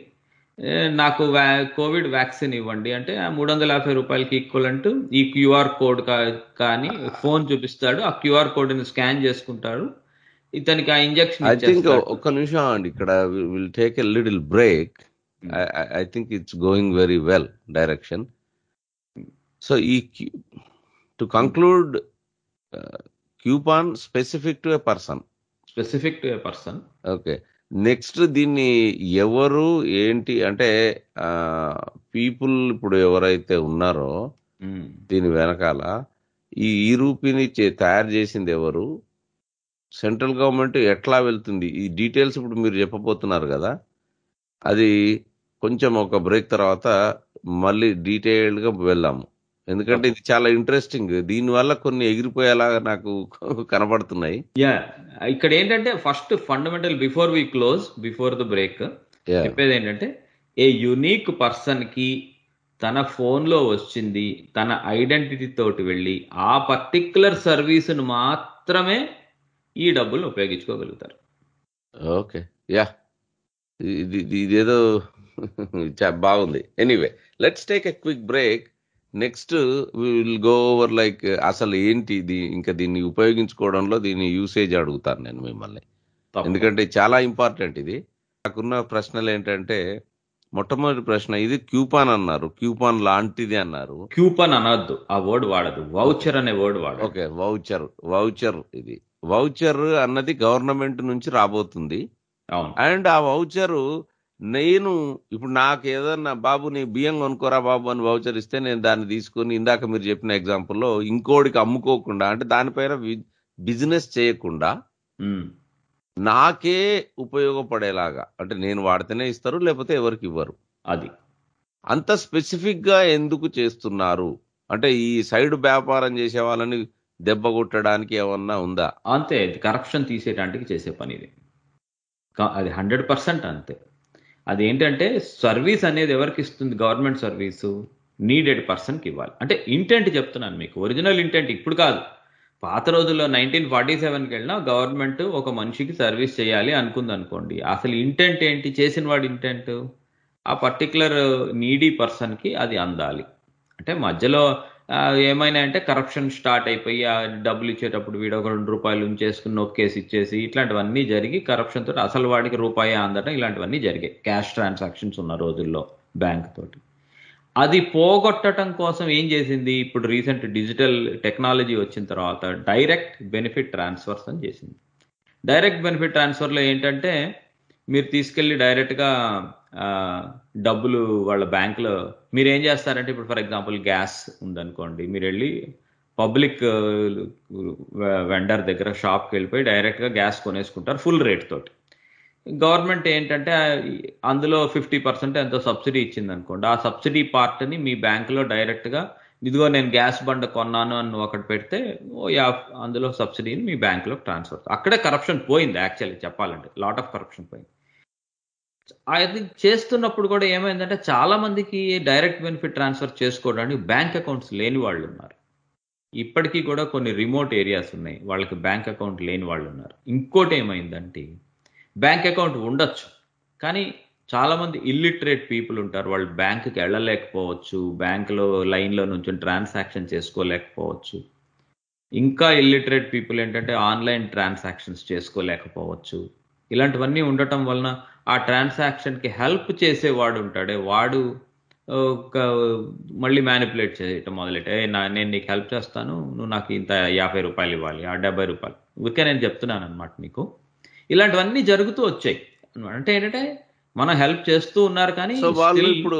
S2: నాకు వ్యా కోవిడ్ వ్యాక్సిన్ ఇవ్వండి అంటే మూడు వందల యాభై రూపాయలకి అంటూ ఈ క్యూఆర్ కోడ్ కా కానీ ఫోన్ చూపిస్తాడు ఆ క్యూఆర్ కోడ్ ని స్కాన్ చేసుకుంటాడు ఇతనికి ఆ ఇంజక్షన్ ఐ థింక్
S1: ఒక్క నిమిషం అండి ఇక్కడ will take a little break I think it's going very well direction so ఈ to conclude coupon specific to a person specific to a person okay next దీన్ని ఎవరు ఏంటి అంటే పీపుల్ ఇప్పుడు ఎవరైతే ఉన్నారో దీని వెనకాల ఈ ఈ రూపీని తయారు చేసింది ఎవరు సెంట్రల్ గవర్నమెంట్ ఎట్లా వెళ్తుంది ఈ డీటెయిల్స్ ఇప్పుడు మీరు చెప్పబోతున్నారు కదా అది కొంచెం ఒక బ్రేక్ తర్వాత మళ్ళీ డీటెయిల్డ్గా వెళ్ళాము ఎందుకంటే ఇది చాలా ఇంట్రెస్టింగ్ దీని వల్ల కొన్ని ఎగిరిపోయేలాగా నాకు కనబడుతున్నాయి
S2: యా ఇక్కడ ఏంటంటే first fundamental before we close before the break చెప్పేది ఏంటంటే ఏ యునీక్ పర్సన్ కి తన ఫోన్లో వచ్చింది తన ఐడెంటిటీ తోటి వెళ్ళి ఆ పర్టిక్యులర్ ను మాత్రమే ఈ డబ్బులు ఉపయోగించుకోగలుగుతారు
S1: ఓకే యా ఇది ఇదేదో బాగుంది anyway
S2: let's take a quick break
S1: next will go over like అసలు ఏంటి ఇంకా దీన్ని ఉపయోగించుకోవడంలో దీని యూసేజ్ అడుగుతాను నేను మిమ్మల్ని ఎందుకంటే చాలా ఇంపార్టెంట్ ఇది నాకున్న ప్రశ్నలు ఏంటంటే మొట్టమొదటి ప్రశ్న ఇది క్యూపాన్ అన్నారు క్యూపాన్ లాంటిది అన్నారు క్యూపాన్ అనద్దు ఆ వర్డ్ వాడదు వౌచర్ అనే వర్డ్ వాడదు ఓకే వౌచర్ వౌచర్ ఇది వౌచర్ అన్నది గవర్నమెంట్ నుంచి రాబోతుంది అండ్ ఆ వౌచరు నేను ఇప్పుడు నాకు ఏదన్నా బాబు నీ బియ్యం కొనుక్కోరా బాబు అని వౌచర్ ఇస్తే నేను దాన్ని తీసుకుని ఇందాక మీరు చెప్పిన ఎగ్జాంపుల్లో ఇంకోడికి అమ్ముకోకుండా అంటే దానిపైన బిజినెస్ చేయకుండా నాకే ఉపయోగపడేలాగా అంటే నేను వాడితేనే ఇస్తారు లేకపోతే ఎవరికి ఇవ్వరు అది అంత స్పెసిఫిక్గా ఎందుకు చేస్తున్నారు అంటే ఈ సైడ్ వ్యాపారం చేసే వాళ్ళని దెబ్బ కొట్టడానికి ఏమన్నా ఉందా
S2: అంతే కరప్షన్ తీసేటానికి చేసే పని ఇది అది హండ్రెడ్ పర్సెంట్ అంతే అదేంటంటే సర్వీస్ అనేది ఎవరికి ఇస్తుంది గవర్నమెంట్ సర్వీసు నీడెడ్ పర్సన్కి ఇవ్వాలి అంటే ఇంటెంట్ చెప్తున్నాను మీకు ఒరిజినల్ ఇంటెంట్ ఇప్పుడు కాదు పాత రోజుల్లో నైన్టీన్ ఫార్టీ సెవెన్కి వెళ్ళినా గవర్నమెంట్ ఒక మనిషికి సర్వీస్ చేయాలి అనుకుంది అనుకోండి అసలు ఇంటెంట్ ఏంటి చేసిన వాడి ఇంటెంట్ ఆ పర్టికులర్ నీడీ పర్సన్కి అది అందాలి అంటే మధ్యలో ఏమైనా అంటే కరప్షన్ స్టార్ట్ అయిపోయి ఆ డబ్బులు ఇచ్చేటప్పుడు వీడు ఒక రెండు రూపాయలు ఉంచేసుకుని నొక్కేసి ఇచ్చేసి ఇట్లాంటివన్నీ జరిగి కరప్షన్ తోటి అసలు వాడికి రూపాయి అందటం ఇలాంటివన్నీ జరిగాయి క్యాష్ ట్రాన్సాక్షన్స్ ఉన్న రోజుల్లో బ్యాంక్ తోటి అది పోగొట్టడం కోసం ఏం చేసింది ఇప్పుడు రీసెంట్ డిజిటల్ టెక్నాలజీ వచ్చిన తర్వాత డైరెక్ట్ బెనిఫిట్ ట్రాన్స్ఫర్స్ అని చేసింది డైరెక్ట్ బెనిఫిట్ ట్రాన్స్ఫర్లో ఏంటంటే మీరు తీసుకెళ్ళి డైరెక్ట్గా డబ్బులు వాళ్ళ బ్యాంకులో మీరు ఏం చేస్తారంటే ఇప్పుడు ఫర్ ఎగ్జాంపుల్ గ్యాస్ ఉందనుకోండి మీరు వెళ్ళి పబ్లిక్ వెండర్ దగ్గర షాప్కి వెళ్ళిపోయి డైరెక్ట్గా గ్యాస్ కొనేసుకుంటారు ఫుల్ రేట్ తోటి గవర్నమెంట్ ఏంటంటే అందులో ఫిఫ్టీ పర్సెంట్ ఎంతో సబ్సిడీ ఇచ్చింది అనుకోండి ఆ సబ్సిడీ పార్ట్ని మీ బ్యాంకులో డైరెక్ట్గా ఇదిగో నేను గ్యాస్ బండ కొన్నాను అని ఒకటి పెడితే అందులో సబ్సిడీని మీ బ్యాంకులోకి ట్రాన్స్ఫర్ అక్కడే కరప్షన్ పోయింది యాక్చువల్లీ చెప్పాలంటే లాట్ ఆఫ్ కరప్షన్ పోయింది అది చేస్తున్నప్పుడు కూడా ఏమైందంటే చాలా మందికి డైరెక్ట్ బెనిఫిట్ ట్రాన్స్ఫర్ చేసుకోవడానికి బ్యాంక్ అకౌంట్స్ లేని వాళ్ళు ఉన్నారు ఇప్పటికీ కూడా కొన్ని రిమోట్ ఏరియాస్ ఉన్నాయి వాళ్ళకి బ్యాంక్ అకౌంట్ లేని వాళ్ళు ఉన్నారు ఇంకోటి ఏమైందంటే బ్యాంక్ అకౌంట్ ఉండొచ్చు కానీ చాలామంది ఇల్లిటరేట్ పీపుల్ ఉంటారు వాళ్ళు బ్యాంకుకి వెళ్ళలేకపోవచ్చు బ్యాంకులో లైన్లో నుంచి ట్రాన్సాక్షన్ చేసుకోలేకపోవచ్చు ఇంకా ఇల్లిటరేట్ పీపుల్ ఏంటంటే ఆన్లైన్ ట్రాన్సాక్షన్స్ చేసుకోలేకపోవచ్చు ఇలాంటివన్నీ ఉండటం వలన ఆ ట్రాన్సాక్షన్కి హెల్ప్ చేసేవాడు ఉంటాడే వాడు ఒక మళ్ళీ మ్యానిపులేట్ చేయటం మొదలెట్టే నా నేను నీకు హెల్ప్ చేస్తాను నువ్వు నాకు ఇంత యాభై రూపాయలు ఇవ్వాలి ఆ డెబ్బై రూపాయలు ఊరికే నేను చెప్తున్నాను అనమాట నీకు ఇలాంటివన్నీ జరుగుతూ వచ్చాయి అంటే ఏంటంటే మనం హెల్ప్ చేస్తూ ఉన్నారు కానీ ఇప్పుడు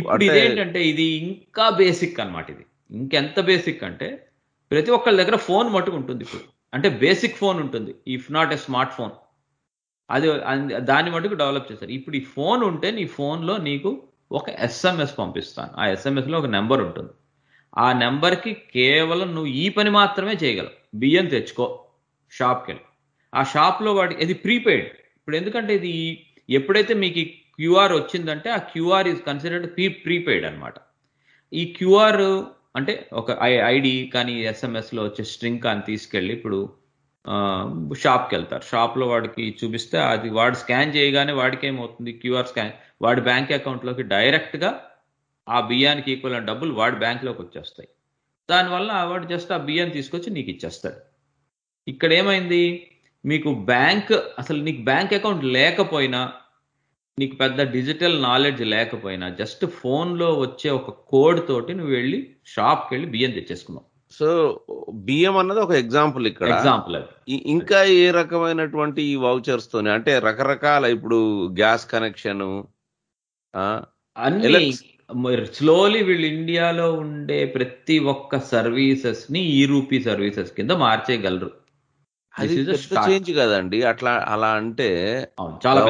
S2: ఇప్పుడు ఇదేంటంటే ఇది ఇంకా బేసిక్ అనమాట ఇది ఇంకెంత బేసిక్ అంటే ప్రతి ఒక్కళ్ళ దగ్గర ఫోన్ మటుకు ఉంటుంది ఇప్పుడు అంటే బేసిక్ ఫోన్ ఉంటుంది if not a smart phone అది దాన్ని మటుకు డెవలప్ చేశారు ఇప్పుడు ఈ ఫోన్ ఉంటే నీ ఫోన్లో నీకు ఒక ఎస్ఎంఎస్ పంపిస్తాను ఆ ఎస్ఎంఎస్లో ఒక నెంబర్ ఉంటుంది ఆ నెంబర్కి కేవలం నువ్వు ఈ పని మాత్రమే చేయగలవు బియ్యం తెచ్చుకో షాప్కి వెళ్ళి ఆ షాప్లో వాటి ఇది ప్రీపెయిడ్ ఇప్పుడు ఎందుకంటే ఇది ఎప్పుడైతే మీకు క్యూఆర్ వచ్చిందంటే ఆ QR is considered pre prepaid అనమాట ఈ క్యూఆర్ అంటే ఒక ఐడి కానీ ఎస్ఎంఎస్లో వచ్చే స్ట్రింగ్ కానీ తీసుకెళ్ళి ఇప్పుడు షాప్కి వెళ్తారు షాప్లో వాడికి చూపిస్తే అది వాడు స్కాన్ చేయగానే వాడికి ఏమవుతుంది క్యూఆర్ స్కాన్ వాడి బ్యాంక్ అకౌంట్లోకి డైరెక్ట్గా ఆ బియ్యానికి ఈక్వల్ అయిన డబ్బులు వాడి బ్యాంక్లోకి వచ్చేస్తాయి దానివల్ల వాడు జస్ట్ ఆ బియ్యాన్ని తీసుకొచ్చి నీకు ఇచ్చేస్తాడు ఇక్కడ ఏమైంది మీకు బ్యాంక్ అసలు నీకు బ్యాంక్ అకౌంట్ లేకపోయినా నీకు పెద్ద డిజిటల్ నాలెడ్జ్ లేకపోయినా జస్ట్ ఫోన్లో వచ్చే ఒక కోడ్ తోటి నువ్వు వెళ్ళి షాప్కి వెళ్ళి బియ్యం తెచ్చేసుకున్నావు సో బియ్యం అన్నది ఒక ఎగ్జాంపుల్ ఇక్కడ ఎగ్జాంపుల్
S1: ఇంకా ఏ రకమైనటువంటి ఈ వౌచర్స్ తోనే అంటే రకరకాల ఇప్పుడు గ్యాస్
S2: కనెక్షన్ అన్ని స్లోలీ వీళ్ళు ఇండియాలో ఉండే ప్రతి ఒక్క సర్వీసెస్ ని ఈ రూపీ సర్వీసెస్ కింద మార్చేయగలరు అది చేంజ్ కదండి అట్లా అలా అంటే చాలా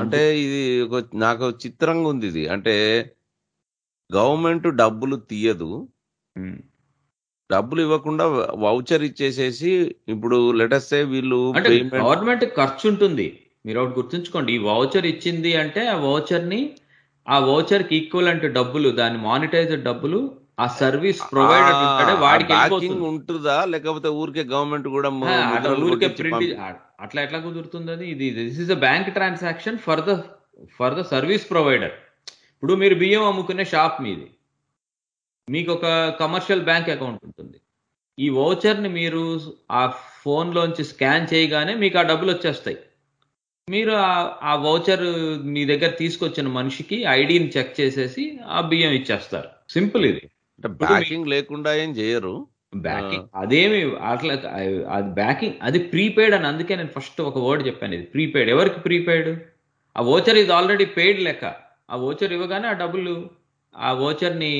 S2: అంటే
S1: ఇది నాకు చిత్రంగా ఉంది ఇది అంటే గవర్నమెంట్ డబ్బులు తీయదు డబ్బులు ఇవ్వకుండా వౌచర్ ఇచ్చేసేసి
S2: ఇప్పుడు లెటర్స్ వీళ్ళు గవర్నమెంట్ ఖర్చు ఉంటుంది మీరు ఒకటి గుర్తుంచుకోండి ఈ వౌచర్ ఇచ్చింది అంటే ఆ వౌచర్ ని ఆ వౌచర్ కి ఈక్వల్ అంటే డబ్బులు దాని మానిటైజ్ డబ్బులు ఆ సర్వీస్ ప్రొవైడర్ వాడికి ఉంటుందా లేకపోతే ఊరికే గవర్నమెంట్ కూడా ఊరికే ప్రింట్ అట్లా ఎట్లా కుదురుతుంది అది ఇది this is a bank transaction for the for the service provider ఇప్పుడు మీరు బియ్యం అమ్ముకునే షాప్ మీది మీకు ఒక కమర్షియల్ బ్యాంక్ అకౌంట్ ఉంటుంది ఈ ఓచర్ని మీరు ఆ ఫోన్లోంచి స్కాన్ చేయగానే మీకు ఆ డబ్బులు వచ్చేస్తాయి మీరు ఆ వౌచర్ మీ దగ్గర తీసుకొచ్చిన మనిషికి ఐడిని చెక్ చేసేసి ఆ బియ్యం ఇచ్చేస్తారు సింపుల్ ఇది బ్యాకింగ్ లేకుండా ఏం చేయరు బ్యాకింగ్ అదేమి అట్లా అది బ్యాకింగ్ అది ప్రీపెయిడ్ అని అందుకే నేను ఫస్ట్ ఒక వర్డ్ చెప్పాను ఇది ప్రీపెయిడ్ ఎవరికి ప్రీపెయిడ్ ఆ ఓచర్ ఇది ఆల్రెడీ పెయిడ్ లెక్క ఆ ఓచర్ ఇవ్వగానే ఆ డబ్బులు ఆ ఓచర్ని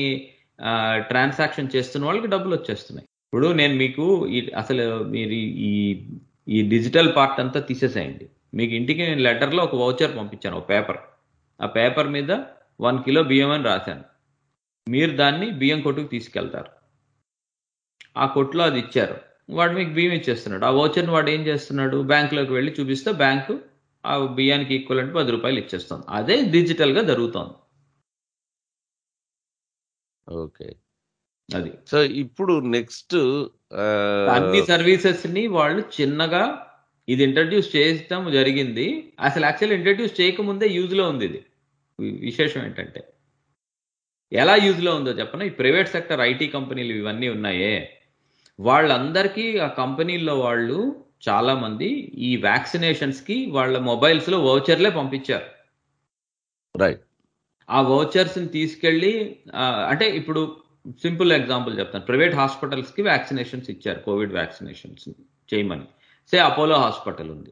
S2: ట్రాన్సాక్షన్ చేస్తున్న వాళ్ళకి డబ్బులు వచ్చేస్తున్నాయి ఇప్పుడు నేను మీకు ఈ అసలు మీరు ఈ ఈ డిజిటల్ పార్ట్ అంతా తీసేసేయండి మీకు ఇంటికి నేను లెటర్లో ఒక వౌచర్ పంపించాను ఒక పేపర్ ఆ పేపర్ మీద వన్ కిలో బియ్యం అని రాశాను మీరు దాన్ని బియ్యం కొట్టుకు తీసుకెళ్తారు ఆ కొట్లో అది ఇచ్చారు వాడు మీకు బియ్యం ఇచ్చేస్తున్నాడు ఆ వౌచర్ని వాడు ఏం చేస్తున్నాడు బ్యాంకులోకి వెళ్ళి చూపిస్తే బ్యాంకు ఆ బియ్యానికి ఈక్వల్ అంటే పది రూపాయలు ఇచ్చేస్తుంది అదే డిజిటల్గా జరుగుతుంది ఓకే అది సో ఇప్పుడు నెక్స్ట్ అన్ని సర్వీసెస్ ని వాళ్ళు చిన్నగా ఇది ఇంట్రడ్యూస్ చేస్తాం జరిగింది అసలు యాక్చువల్ ఇంట్రడ్యూస్ చేయకముందే యూజ్ లో ఉంది ఇది విశేషం ఏంటంటే ఎలా యూజ్ లో ఉందో చెప్పనా ఈ ప్రైవేట్ సెక్టర్ ఐటీ కంపెనీలు ఇవన్నీ ఉన్నాయే వాళ్ళందరికీ ఆ కంపెనీల్లో వాళ్ళు చాలా మంది ఈ వ్యాక్సినేషన్స్ కి వాళ్ళ మొబైల్స్ లో వౌచర్లే పంపించారు రైట్ ఆ వౌచర్స్ని తీసుకెళ్ళి అంటే ఇప్పుడు సింపుల్ ఎగ్జాంపుల్ చెప్తాను ప్రైవేట్ హాస్పిటల్స్కి వ్యాక్సినేషన్స్ ఇచ్చారు కోవిడ్ వ్యాక్సినేషన్స్ చేయమని సే అపోలో హాస్పిటల్ ఉంది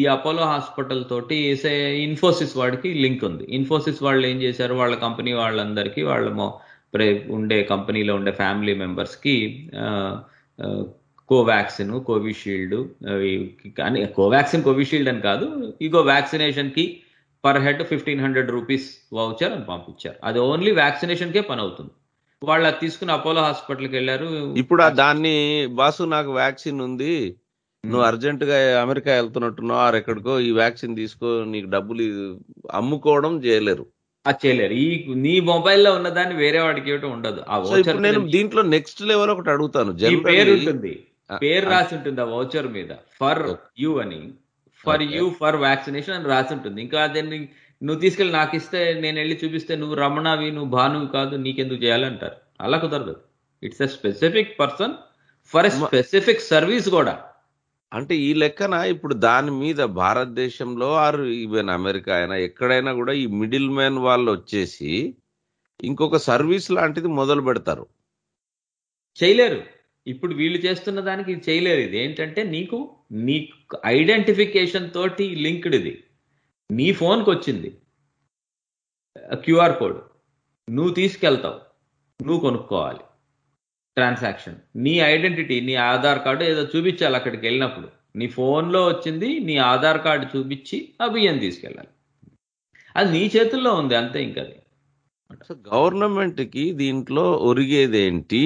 S2: ఈ అపోలో హాస్పిటల్ తోటి సే ఇన్ఫోసిస్ వాడికి లింక్ ఉంది ఇన్ఫోసిస్ వాళ్ళు ఏం చేశారు వాళ్ళ కంపెనీ వాళ్ళందరికీ వాళ్ళ ఉండే కంపెనీలో ఉండే ఫ్యామిలీ మెంబర్స్కి కోవాక్సిన్ కోవిషీల్డ్ కానీ కోవాక్సిన్ కోవిషీల్డ్ అని కాదు ఇగో వ్యాక్సినేషన్కి per head fifteen hundred rupees voucher అని పంపించారు అది ఓన్లీ వ్యాక్సినేషన్ కే పని అవుతుంది వాళ్ళు అది తీసుకుని అపోలో హాస్పిటల్కి వెళ్ళారు
S1: ఇప్పుడు దాన్ని బాసు నాకు వ్యాక్సిన్ ఉంది నువ్వు అర్జెంట్ గా అమెరికా వెళ్తున్నట్టున్నావు ఆరు ఎక్కడికో ఈ వ్యాక్సిన్ తీసుకో నీకు డబ్బులు
S2: అమ్ముకోవడం చేయలేరు అది చేయలేరు ఈ నీ మొబైల్లో దాన్ని వేరే వాడికి ఇవ్వటం ఉండదు నేను
S1: దీంట్లో నెక్స్ట్ లెవెల్ ఒకటి అడుగుతాను పేరు ఉంటుంది
S2: పేరు రాసి ఉంటుంది ఆ వౌచర్ మీద ఫర్ యూ అని ఫర్ యూ ఫర్ వ్యాక్సినేషన్ అని రాసి ఉంటుంది ఇంకా దీన్ని నువ్వు తీసుకెళ్ళి నాకు ఇస్తే నేను వెళ్ళి చూపిస్తే నువ్వు రమణవి నువ్వు భానువి కాదు నీకెందుకు చేయాలంటారు అలా కుదరదు it's a specific person for a specific service కూడా
S1: అంటే ఈ లెక్కన ఇప్పుడు దాని మీద భారతదేశంలో ఆరు ఈవెన్ అమెరికా అయినా ఎక్కడైనా కూడా ఈ మిడిల్ మ్యాన్ వాళ్ళు వచ్చేసి ఇంకొక సర్వీస్ లాంటిది మొదలు
S2: పెడతారు చేయలేరు ఇప్పుడు వీళ్ళు చేస్తున్న దానికి ఇది చేయలేరు ఇది ఏంటంటే నీకు నీ ఐడెంటిఫికేషన్ తోటి లింక్డ్ ఇది నీ ఫోన్కి వచ్చింది క్యూఆర్ కోడ్ నువ్వు తీసుకెళ్తావు నువ్వు కొనుక్కోవాలి ట్రాన్సాక్షన్ నీ ఐడెంటిటీ నీ ఆధార్ కార్డు ఏదో చూపించాలి అక్కడికి వెళ్ళినప్పుడు నీ ఫోన్లో వచ్చింది నీ ఆధార్ కార్డు చూపించి ఆ బియ్యం తీసుకెళ్ళాలి అది నీ చేతుల్లో ఉంది అంతే ఇంకా గవర్నమెంట్ కి దీంట్లో ఒరిగేదేంటి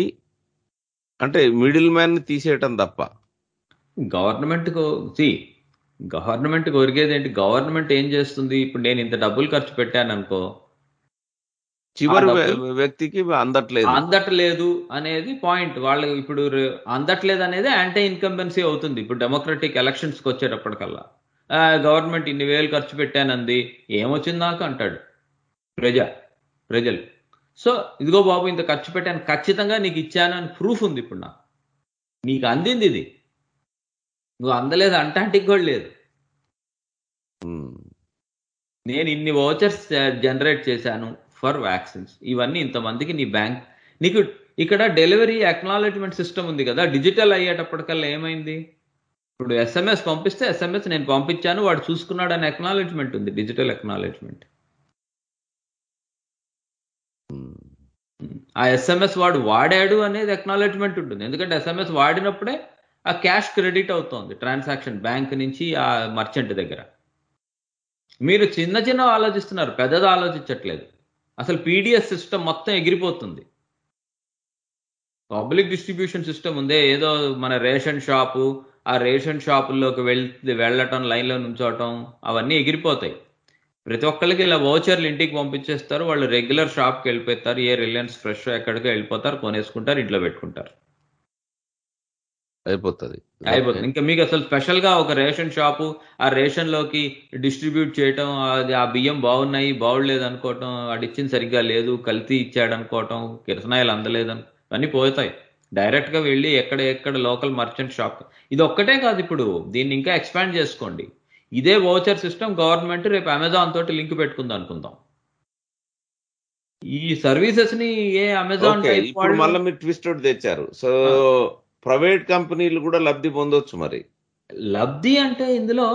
S2: అంటే మిడిల్ మ్యాన్ తీసేయటం తప్ప గవర్నమెంట్ గవర్నమెంట్ కోరికేది ఏంటి గవర్నమెంట్ ఏం చేస్తుంది ఇప్పుడు నేను ఇంత డబ్బులు ఖర్చు పెట్టాను అనుకో చివరి
S1: వ్యక్తికి అందట్లేదు
S2: అందట్లేదు అనేది పాయింట్ వాళ్ళు ఇప్పుడు అందట్లేదు అనేది యాంటీ ఇన్కంబెన్సీ అవుతుంది ఇప్పుడు డెమోక్రటిక్ ఎలక్షన్స్కి వచ్చేటప్పటికల్లా గవర్నమెంట్ ఇన్ని వేలు ఖర్చు పెట్టానంది ఏమొచ్చిందాక అంటాడు ప్రజ ప్రజలు సో ఇదిగో బాబు ఇంత ఖర్చు పెట్టాను ఖచ్చితంగా నీకు ఇచ్చాను అని ప్రూఫ్ ఉంది ఇప్పుడు నాకు నీకు అందింది ఇది నువ్వు అందలేదు అంటాంటికి కూడా లేదు hmm. నేను ఇన్ని వౌచర్స్ జనరేట్ uh, చేశాను ఫర్ వ్యాక్సిన్స్ ఇవన్నీ ఇంతమందికి నీ బ్యాంక్ నీకు ఇక్కడ డెలివరీ అక్నాలెడ్జ్మెంట్ సిస్టమ్ ఉంది కదా డిజిటల్ అయ్యేటప్పటికల్లా ఏమైంది ఇప్పుడు ఎస్ఎంఎస్ పంపిస్తే ఎస్ఎంఎస్ నేను పంపించాను వాడు చూసుకున్నాడు అనే అక్నాలెడ్జ్మెంట్ ఉంది డిజిటల్ అక్నాలెడ్జ్మెంట్ ఆ ఎస్ఎంఎస్ వాడు వాడాడు అనేది ఎక్నాలెడ్జ్మెంట్ ఉంటుంది ఎందుకంటే ఎస్ఎంఎస్ వాడినప్పుడే ఆ క్యాష్ క్రెడిట్ అవుతోంది ట్రాన్సాక్షన్ బ్యాంక్ నుంచి ఆ మర్చెంట్ దగ్గర మీరు చిన్న చిన్న ఆలోచిస్తున్నారు పెద్దది ఆలోచించట్లేదు అసలు పీడిఎస్ సిస్టమ్ మొత్తం ఎగిరిపోతుంది పబ్లిక్ డిస్ట్రిబ్యూషన్ సిస్టమ్ ఉందే ఏదో మన రేషన్ షాపు ఆ రేషన్ షాపుల్లోకి వెళ్ వెళ్ళటం లైన్లో నుంచోవటం అవన్నీ ఎగిరిపోతాయి ప్రతి ఒక్కరికి ఇలా వౌచర్లు ఇంటికి పంపించేస్తారు వాళ్ళు రెగ్యులర్ షాప్కి వెళ్ళిపోతారు ఏ రిలయన్స్ ఫ్రెష్ ఎక్కడికి వెళ్ళిపోతారు కొనేసుకుంటారు ఇంట్లో పెట్టుకుంటారు
S1: అయిపోతుంది అయిపోతుంది
S2: ఇంకా మీకు అసలు స్పెషల్ గా ఒక రేషన్ షాపు ఆ రేషన్ లోకి డిస్ట్రిబ్యూట్ చేయటం అది ఆ బియ్యం బాగున్నాయి బాగులేదు అనుకోవటం అడిచ్చిన సరిగ్గా లేదు కల్తీ ఇచ్చాడు అనుకోవటం కిరసనాయలు అందలేదు అన్నీ పోతాయి డైరెక్ట్ గా వెళ్ళి ఎక్కడ ఎక్కడ లోకల్ మర్చెంట్ షాప్ ఇది ఒక్కటే కాదు ఇప్పుడు దీన్ని ఇంకా ఎక్స్పాండ్ చేసుకోండి ఇదే వౌచర్ సిస్టమ్ గవర్నమెంట్ రేపు అమెజాన్ తోటి లింక్ పెట్టుకుంది అనుకుందాం ఈ సర్వీసెస్ ని ఏ అమెజాన్ మళ్ళీ
S1: మీరు ట్విస్ట్ తెచ్చారు సో ప్రైవేట్ కంపెనీలు కూడా లబ్ధి పొందొచ్చు మరి
S2: లబ్ధి అంటే ఇందులో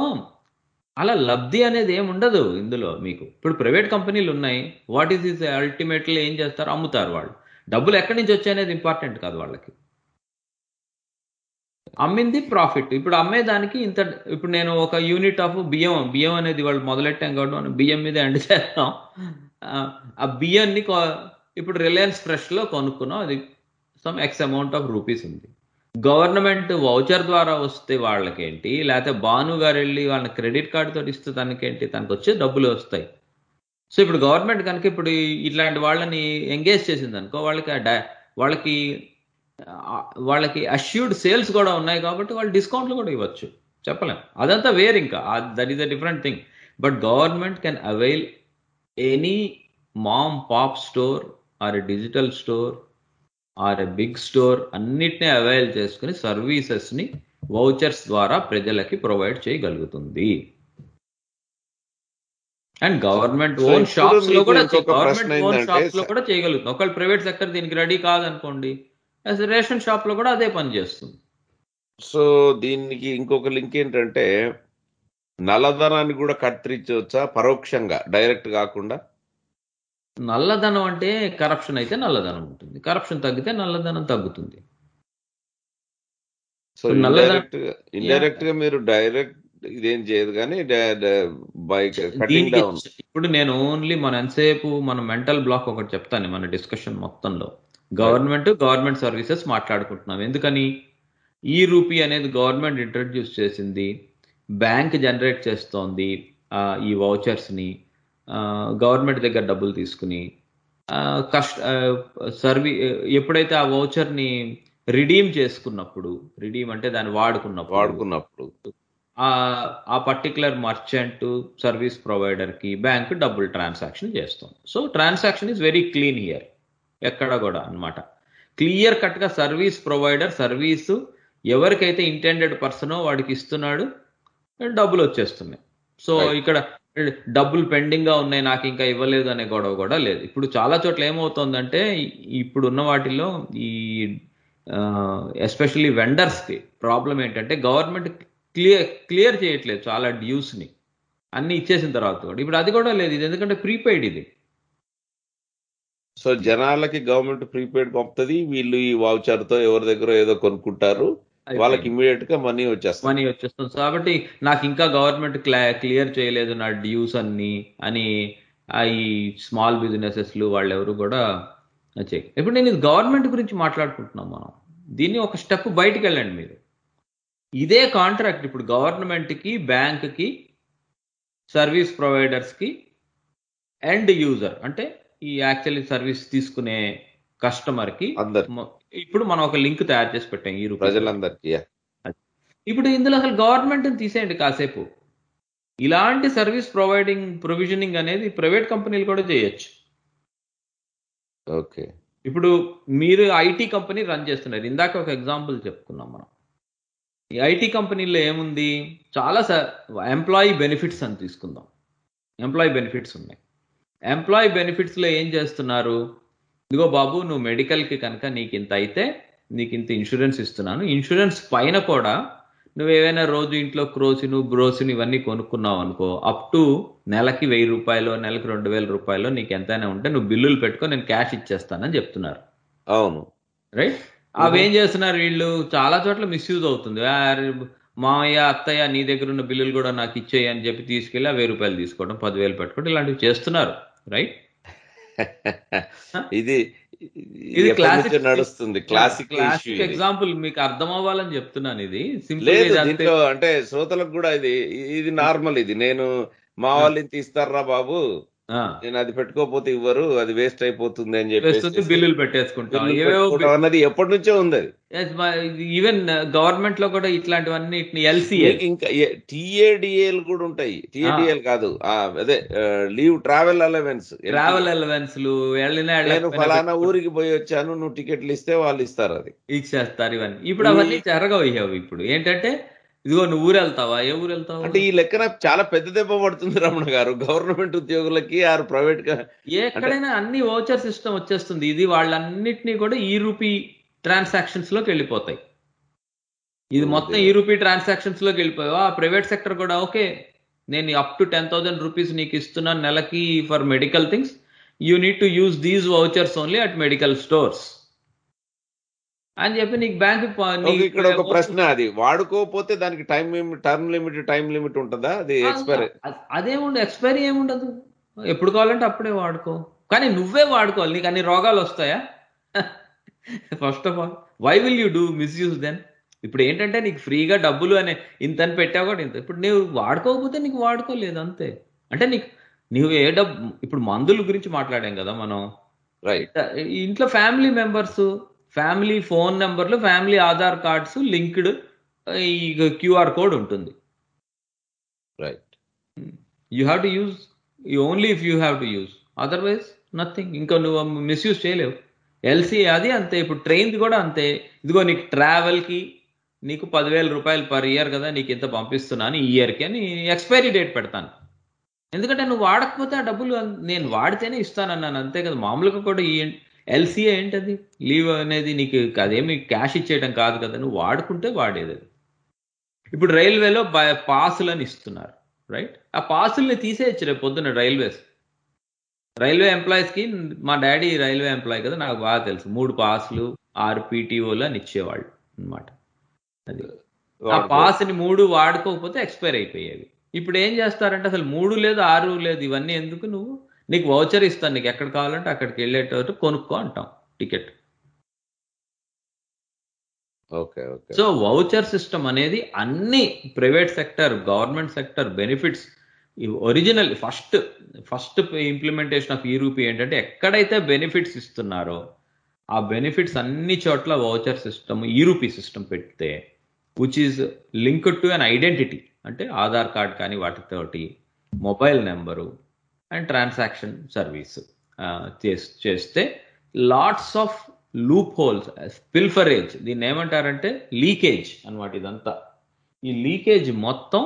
S2: అలా లబ్ధి అనేది ఏమి ఉండదు ఇందులో మీకు ఇప్పుడు ప్రైవేట్ కంపెనీలు ఉన్నాయి వాట్ ఈస్ ఇస్ అల్టిమేట్లీ ఏం చేస్తారు అమ్ముతారు వాళ్ళు డబ్బులు ఎక్కడి నుంచి వచ్చాయనేది ఇంపార్టెంట్ కాదు వాళ్ళకి అమ్మింది ప్రాఫిట్ ఇప్పుడు అమ్మేదానికి ఇంత ఇప్పుడు నేను ఒక యూనిట్ ఆఫ్ బియ్యం బియ్యం అనేది వాళ్ళు మొదలెట్టాం కాబట్టి మనం బియ్యం మీద ఎండ్ చేస్తాం ఆ బియ్యాన్ని ఇప్పుడు రిలయన్స్ ఫ్రెష్ లో కొనుక్కున్నాం అది some X amount of rupees ఉంది గవర్నమెంట్ వౌచర్ ద్వారా వస్తే వాళ్ళకేంటి లేకపోతే బాను గారు వెళ్ళి వాళ్ళని క్రెడిట్ కార్డు తోటి ఇస్తే తనకేంటి తనకు వచ్చే డబ్బులు వస్తాయి సో ఇప్పుడు గవర్నమెంట్ కనుక ఇప్పుడు ఇట్లాంటి వాళ్ళని ఎంగేజ్ చేసింది అనుకో వాళ్ళకి వాళ్ళకి వాళ్ళకి అష్యూర్డ్ సేల్స్ కూడా ఉన్నాయి కాబట్టి వాళ్ళు డిస్కౌంట్లు కూడా ఇవ్వచ్చు చెప్పలేం అదంతా వేర్ ఇంకా that is a different thing but government can avail any mom pop store or a digital store or a big store అన్నిటినీ అవైల్ చేసుకుని సర్వీసెస్ని వౌచర్స్ ద్వారా ప్రజలకి ప్రొవైడ్ చేయగలుగుతుంది అండ్ గవర్నమెంట్ ఓన్ షాప్స్ లో కూడా గవర్నమెంట్ ఓన్ షాప్స్ లో కూడా చేయగలుగుతుంది ఒకళ్ళు ప్రైవేట్ సెక్టర్ దీనికి రెడీ కాదనుకోండి రేషన్ షాప్ లో కూడా అదే పని చేస్తుంది సో దీనికి
S1: ఇంకొక లింక్ ఏంటంటే నల్లధనాన్ని కూడా కత్తిరించవచ్చా పరోక్షంగా డైరెక్ట్ కాకుండా
S2: నల్లధనం అంటే కరప్షన్ అయితే నల్లధనం ఉంటుంది కరప్షన్ తగ్గితే నల్లధనం తగ్గుతుంది సో ఇండైరెక్ట్
S1: ఇండైరెక్ట్ గా మీరు డైరెక్ట్ ఇదేం చేయదు కానీ బైక్
S2: ఇప్పుడు నేను ఓన్లీ మన ఎంతసేపు మన మెంటల్ బ్లాక్ ఒకటి చెప్తాను మన డిస్కషన్ మొత్తంలో గవర్నమెంట్ గవర్నమెంట్ సర్వీసెస్ మాట్లాడుకుంటున్నాం ఎందుకని ఈ రూపీ అనేది గవర్నమెంట్ ఇంట్రడ్యూస్ చేసింది బ్యాంక్ జనరేట్ చేస్తోంది ఈ వౌచర్స్ని గవర్నమెంట్ దగ్గర డబ్బులు తీసుకుని కష్ట సర్వీ ఎప్పుడైతే ఆ వౌచర్ని రిడీమ్ చేసుకున్నప్పుడు రిడీమ్ అంటే దాన్ని వాడుకున్నప్పుడు వాడుకున్నప్పుడు ఆ పర్టికులర్ మర్చెంట్ సర్వీస్ ప్రొవైడర్కి బ్యాంక్ డబ్బులు ట్రాన్సాక్షన్ చేస్తుంది so transaction is very clean here ఎక్కడ కూడా అనమాట క్లియర్ కట్గా సర్వీస్ ప్రొవైడర్ సర్వీసు ఎవరికైతే ఇంటెండెడ్ పర్సనో వాడికి ఇస్తున్నాడు డబ్బులు వచ్చేస్తున్నాయి సో ఇక్కడ డబ్బులు పెండింగ్ గా ఉన్నాయి నాకు ఇంకా ఇవ్వలేదు అనే గొడవ కూడా లేదు ఇప్పుడు చాలా చోట్ల ఏమవుతుందంటే ఇప్పుడు ఉన్న వాటిలో ఈ ఎస్పెషల్లీ వెండర్స్ కి ప్రాబ్లం ఏంటంటే గవర్నమెంట్ క్లియర్ క్లియర్ చేయట్లేదు చాలా డ్యూస్ ని అన్ని ఇచ్చేసిన తర్వాత కూడా ఇప్పుడు అది కూడా లేదు ఇది ఎందుకంటే ప్రీపెయిడ్ ఇది సో జనాలకి గవర్నమెంట్ ప్రీపెయిడ్
S1: పంపుతుంది వీళ్ళు ఈ తో ఎవరి దగ్గర ఏదో కొనుక్కుంటారు వాళ్ళకి ఇమీడియట్ గా మనీ వచ్చేస్తుంది
S2: మనీ వచ్చేస్తుంది కాబట్టి నాకు ఇంకా గవర్నమెంట్ క్లియర్ చేయలేదు నా డ్యూస్ అన్ని అని ఈ స్మాల్ బిజినెసెస్ వాళ్ళు ఎవరు కూడా ఇప్పుడు నేను ఇది గవర్నమెంట్ గురించి మాట్లాడుకుంటున్నాం మనం దీన్ని ఒక స్టెప్ బయటికి వెళ్ళండి మీరు ఇదే కాంట్రాక్ట్ ఇప్పుడు గవర్నమెంట్కి బ్యాంక్కి సర్వీస్ ప్రొవైడర్స్కి ఎండ్ యూజర్ అంటే ఈ యాక్చువల్లీ సర్వీస్ తీసుకునే కస్టమర్ కి ఇప్పుడు మనం ఒక లింక్ తయారు చేసి పెట్టాం ఈ ప్రజలందరికీ ఇప్పుడు ఇందులో అసలు గవర్నమెంట్ తీసేయండి కాసేపు ఇలాంటి సర్వీస్ ప్రొవైడింగ్ ప్రొవిజనింగ్ అనేది ప్రైవేట్ కంపెనీలు కూడా చేయొచ్చు ఓకే ఇప్పుడు మీరు ఐటీ కంపెనీ రన్ చేస్తున్నారు ఇందాక ఒక ఎగ్జాంపుల్ చెప్పుకున్నాం మనం ఈ ఐటీ కంపెనీలో ఏముంది చాలా ఎంప్లాయీ బెనిఫిట్స్ అని తీసుకుందాం ఎంప్లాయీ బెనిఫిట్స్ ఉన్నాయి ఎంప్లాయీ బెనిఫిట్స్లో ఏం చేస్తున్నారు ఇదిగో బాబు నువ్వు మెడికల్కి కనుక నీకు ఇంత అయితే నీకు ఇంత ఇన్సూరెన్స్ ఇస్తున్నాను ఇన్సూరెన్స్ పైన కూడా నువ్వు ఏవైనా రోజు ఇంట్లో క్రోసిను బ్రోసిను ఇవన్నీ కొనుక్కున్నావు అనుకో అప్ టు నెలకి వెయ్యి రూపాయలు నెలకి రెండు వేల రూపాయలు నీకు ఎంతైనా ఉంటే నువ్వు బిల్లులు పెట్టుకో నేను క్యాష్ ఇచ్చేస్తానని చెప్తున్నారు అవును రైట్ అవేం చేస్తున్నారు వీళ్ళు చాలా చోట్ల మిస్యూజ్ అవుతుంది మామయ్య అత్తయ్య నీ దగ్గర ఉన్న బిల్లులు కూడా నాకు ఇచ్చేయని చెప్పి తీసుకెళ్ళి వెయ్యి రూపాయలు తీసుకోవడం పదివేలు పెట్టుకోవడం ఇలాంటివి చేస్తున్నారు రైట్ ఇది ఇది క్లాసిక్ నడుస్తుంది క్లాసిక్ ఎగ్జాంపుల్ మీకు అర్థం అవ్వాలని చెప్తున్నాను ఇది
S1: అంటే శ్రోతలకు కూడా ఇది ఇది నార్మల్ ఇది నేను మా వాళ్ళు ఇంత ఇస్తారా బాబు నేను అది పెట్టుకోకపోతే ఇవ్వరు అది వేస్ట్ అయిపోతుంది అని చెప్పి
S2: బిల్లులు పెట్టేసుకుంటాం
S1: ఎప్పటి నుంచో ఉంది అది
S2: ఈవెన్ గవర్నమెంట్ uh, లో కూడా ఇట్లాంటివన్నీ ఎల్సీఏ ఇంకా టిఏడిఏ కూడా ఉంటాయి టిఏడిఏ
S1: కాదు అదే leave travel allowance travel
S2: allowance నేను ఫలానా ఊరికి పోయి వచ్చాను నువ్వు టికెట్లు ఇస్తే వాళ్ళు ఇస్తారు అది ఇచ్చేస్తారు ఇవన్నీ ఇప్పుడు అవన్నీ జరగవు ఇప్పుడు ఏంటంటే ఇదిగో నువ్వు ఊరు వెళ్తావా ఏ ఊరు వెళ్తావు అంటే ఈ లెక్కన చాలా పెద్ద దెబ్బ పడుతుంది రమణ గారు గవర్నమెంట్
S1: ఉద్యోగులకి ఆరు ప్రైవేట్ గా
S2: ఎక్కడైనా అన్ని ఓచర్ సిస్టమ్ వచ్చేస్తుంది ఇది వాళ్ళన్నిటినీ కూడా ఈ రూపీ ట్రాన్సాక్షన్స్ లోకి వెళ్ళిపోతాయి ఇది మొత్తం ఈ రూపీ ట్రాన్సాక్షన్స్ లోకి వెళ్ళిపోయావా ప్రైవేట్ సెక్టర్ కూడా ఓకే నేను up to ten thousand rupees నీకు ఇస్తున్నాను నెలకి for medical things you need to use these vouchers only at medical stores అని చెప్పి నీకు బ్యాంకు ఇక్కడ ఒక ప్రశ్న
S1: అది వాడుకోకపోతే దానికి time term limit time limit ఉంటుందా అది ఎక్స్పైర్
S2: అదే ఉండదు ఎక్స్పైరీ ఏముండదు ఎప్పుడు కావాలంటే అప్పుడే వాడుకో కానీ నువ్వే వాడుకోవాలి నీకు అన్ని రోగాలు వస్తాయా first of all why will you do misuse then ఇప్పుడు ఏంటంటే నీకు ఫ్రీగా డబ్బులు అనే అని పెట్టావు కూడా ఇంత ఇప్పుడు నువ్వు వాడుకోకపోతే నీకు వాడుకోలేదు అంతే అంటే నీకు నువ్వు ఏ డబ్బు ఇప్పుడు మందుల గురించి మాట్లాడాం కదా మనం రైట్ ఇంట్లో ఫ్యామిలీ మెంబర్స్ ఫ్యామిలీ ఫోన్ నెంబర్లు ఫ్యామిలీ ఆధార్ కార్డ్స్ లింక్డ్ ఈ క్యూఆర్ కోడ్ ఉంటుంది right you have to use only if you have to use otherwise nothing ఇంకా నువ్వు మిస్యూజ్ చేయలేవు ఎల్సీ అది అంతే ఇప్పుడు ట్రైన్ది కూడా అంతే ఇదిగో నీకు ట్రావెల్కి నీకు పదివేల రూపాయలు పర్ ఇయర్ కదా నీకు ఇంత పంపిస్తున్నాను ఈ ఇయర్కి అని ఎక్స్పైరీ డేట్ పెడతాను ఎందుకంటే నువ్వు వాడకపోతే ఆ డబ్బులు నేను వాడితేనే ఇస్తానన్నాను అంతే కదా మామూలుగా కూడా ఈ ఎల్సీఏ ఏంటది లీవ్ అనేది నీకు అదేమి క్యాష్ ఇచ్చేయడం కాదు కదా నువ్వు వాడుకుంటే వాడేది ఇప్పుడు రైల్వేలో పాసులని ఇస్తున్నారు రైట్ ఆ పాసుల్ని తీసేయచ్చు రేపు పొద్దున్న రైల్వేస్ రైల్వే ఎంప్లాయీస్కి మా డాడీ రైల్వే ఎంప్లాయీ కదా నాకు బాగా తెలుసు మూడు పాసులు ఆరు పీటీఓలు అని ఇచ్చేవాళ్ళు అనమాట అది ఆ పాస్ని మూడు వాడుకోకపోతే ఎక్స్పైర్ అయిపోయేవి ఇప్పుడు ఏం చేస్తారంటే అసలు మూడు లేదు ఆరు లేదు ఇవన్నీ ఎందుకు నువ్వు నీకు వౌచర్ ఇస్తాను నీకు ఎక్కడ కావాలంటే అక్కడికి వెళ్ళేటట్టు కొనుక్కో అంటాం టికెట్ సో వౌచర్ సిస్టమ్ అనేది అన్ని private sector government sector benefits original first first implementation of e rupee ఏంటంటే ఎక్కడైతే బెనిఫిట్స్ ఇస్తున్నారో ఆ బెనిఫిట్స్ అన్ని చోట్ల voucher system e rupee system పెడితే which is linked to an identity అంటే ఆధార్ కార్డ్ కానీ వాటితోటి mobile number and transaction service చేస్తే lots of loop holes pilferage దీన్ని ఏమంటారంటే లీకేజ్ అనమాట ఇదంతా ఈ లీకేజ్ మొత్తం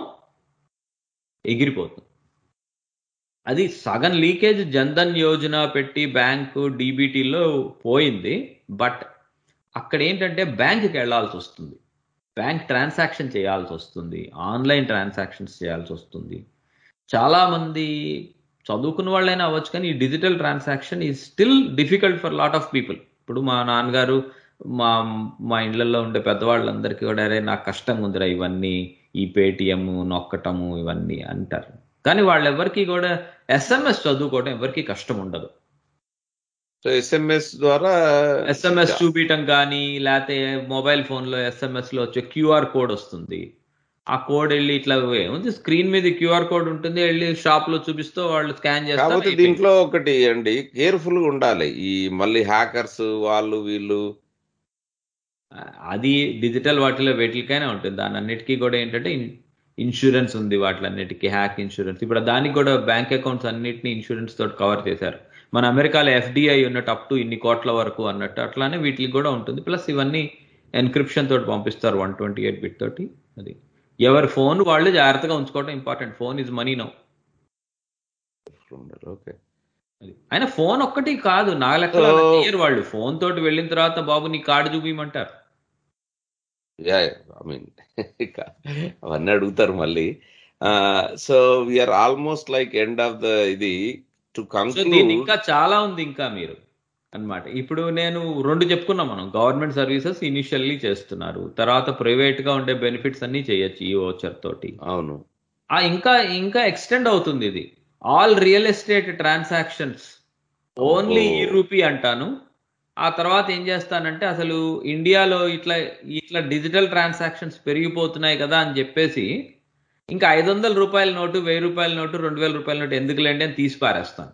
S2: ఎగిరిపోతుంది అది సగం లీకేజ్ జన్ధన్ యోజన పెట్టి బ్యాంకు డీబీటీలో పోయింది బట్ అక్కడ ఏంటంటే బ్యాంకుకి వెళ్లాల్సి వస్తుంది బ్యాంక్ ట్రాన్సాక్షన్ చేయాల్సి వస్తుంది ఆన్లైన్ ట్రాన్సాక్షన్స్ చేయాల్సి వస్తుంది చాలామంది చదువుకున్న వాళ్ళైనా అవ్వచ్చు కానీ ఈ digital transaction is still difficult for lot of people ఇప్పుడు మా నాన్నగారు మా మా ఇండ్లలో ఉండే పెద్దవాళ్ళందరికీ కూడా అరే నాకు కష్టంగా ఉందిరా ఇవన్నీ ఈ పేటిఎం నొక్కటము ఇవన్నీ అంటారు కానీ వాళ్ళెవరికి కూడా ఎస్ఎంఎస్ చదువుకోవడం ఎవరికి కష్టం ఉండదు
S1: సో ఎస్ఎంఎస్ ద్వారా ఎస్ఎంఎస్
S2: చూపించటం కానీ లేకపోతే మొబైల్ ఫోన్లో ఎస్ఎంఎస్లో వచ్చే క్యూఆర్ కోడ్ వస్తుంది ఆ కోడ్ వెళ్ళి ఇట్లా ఉంది స్క్రీన్ మీద క్యూఆర్ కోడ్ ఉంటుంది వెళ్ళి షాప్ లో చూపిస్తూ వాళ్ళు స్కాన్ చేస్తారు దీంట్లో
S1: ఒకటి అండి కేర్ఫుల్ గా ఉండాలి ఈ మళ్ళీ హ్యాకర్స్ వాళ్ళు వీళ్ళు
S2: అది డిజిటల్ వాటిలో వీటికైనా ఉంటుంది దాని అన్నిటికీ కూడా ఏంటంటే ఇన్సూరెన్స్ ఉంది వాటిలన్నిటికీ హ్యాక్ ఇన్సూరెన్స్ ఇప్పుడు దానికి కూడా బ్యాంక్ అకౌంట్స్ అన్నిటిని ఇన్సూరెన్స్ తోటి కవర్ చేశారు మన అమెరికాలో ఎఫ్డిఐ ఉన్నట్టు అప్ టు ఇన్ని కోట్ల వరకు అన్నట్టు అట్లానే వీటికి కూడా ఉంటుంది ప్లస్ ఇవన్నీ ఎన్క్రిప్షన్ తోటి పంపిస్తారు వన్ ట్వంటీ ఎయిట్ బిట్ తోటి అది ఎవరి ఫోన్ వాళ్ళు జాగ్రత్తగా ఉంచుకోవడం important phone is money now okay ఆయన ఫోన్ ఒక్కటి కాదు నా లెక్క వాళ్ళు ఫోన్ తోటి వెళ్ళిన తర్వాత బాబు నీ కార్డు చూపించమంటారు
S1: యా మీన్ అవన్నీ అడుగుతారు మళ్ళీ so we're almost like end of the ఇది
S2: టు ఇంకా చాలా ఉంది ఇంకా మీరు అనమాట ఇప్పుడు నేను రెండు చెప్పుకున్నాం మనం గవర్నమెంట్ సర్వీసెస్ ఇనిషియల్లీ చేస్తున్నారు తర్వాత ప్రైవేట్ గా ఉండే బెనిఫిట్స్ అన్ని చేయొచ్చు ఈ ఓచర్ తోటి అవును ఆ ఇంకా ఇంకా ఎక్స్టెండ్ అవుతుంది ఇది all real estate transactions only e rupee అంటాను ఆ తర్వాత ఏం చేస్తానంటే అసలు ఇండియాలో ఇట్లా ఇట్లా డిజిటల్ ట్రాన్సాక్షన్స్ పెరిగిపోతున్నాయి కదా అని చెప్పేసి ఇంకా ఐదు వందల రూపాయల నోటు వెయ్యి రూపాయల నోటు రెండు వేల రూపాయల నోటు ఎందుకు లేండి అని తీసి పారేస్తాను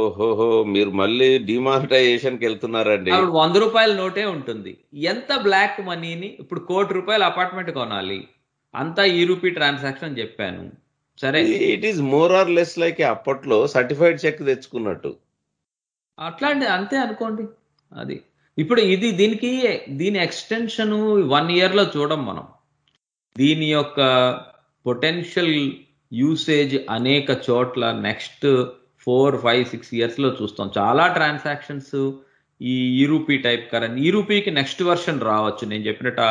S1: ఓహోహో మీరు మళ్ళీ డిమానిటైజేషన్కి వెళ్తున్నారండి
S2: వంద రూపాయల నోటే ఉంటుంది ఎంత బ్లాక్ మనీని ఇప్పుడు కోటి రూపాయల అపార్ట్మెంట్ కొనాలి అంతా ఈ రూపీ ట్రాన్సాక్షన్ చెప్పాను
S1: సరే it is more or less like అప్పట్లో
S2: సర్టిఫైడ్ చెక్ తెచ్చుకున్నట్టు అట్లాంటి అంతే అనుకోండి అది ఇప్పుడు ఇది దీనికి దీని ఎక్స్టెన్షన్ వన్ ఇయర్లో చూడం మనం దీని యొక్క పొటెన్షియల్ యూసేజ్ అనేక చోట్ల నెక్స్ట్ ఫోర్ ఫైవ్ సిక్స్ ఇయర్స్లో చూస్తాం చాలా ట్రాన్సాక్షన్స్ ఈ ఈరూపీ టైప్ కరెన్సీ ఈరూపీకి నెక్స్ట్ వర్షన్ రావచ్చు నేను చెప్పినట్టు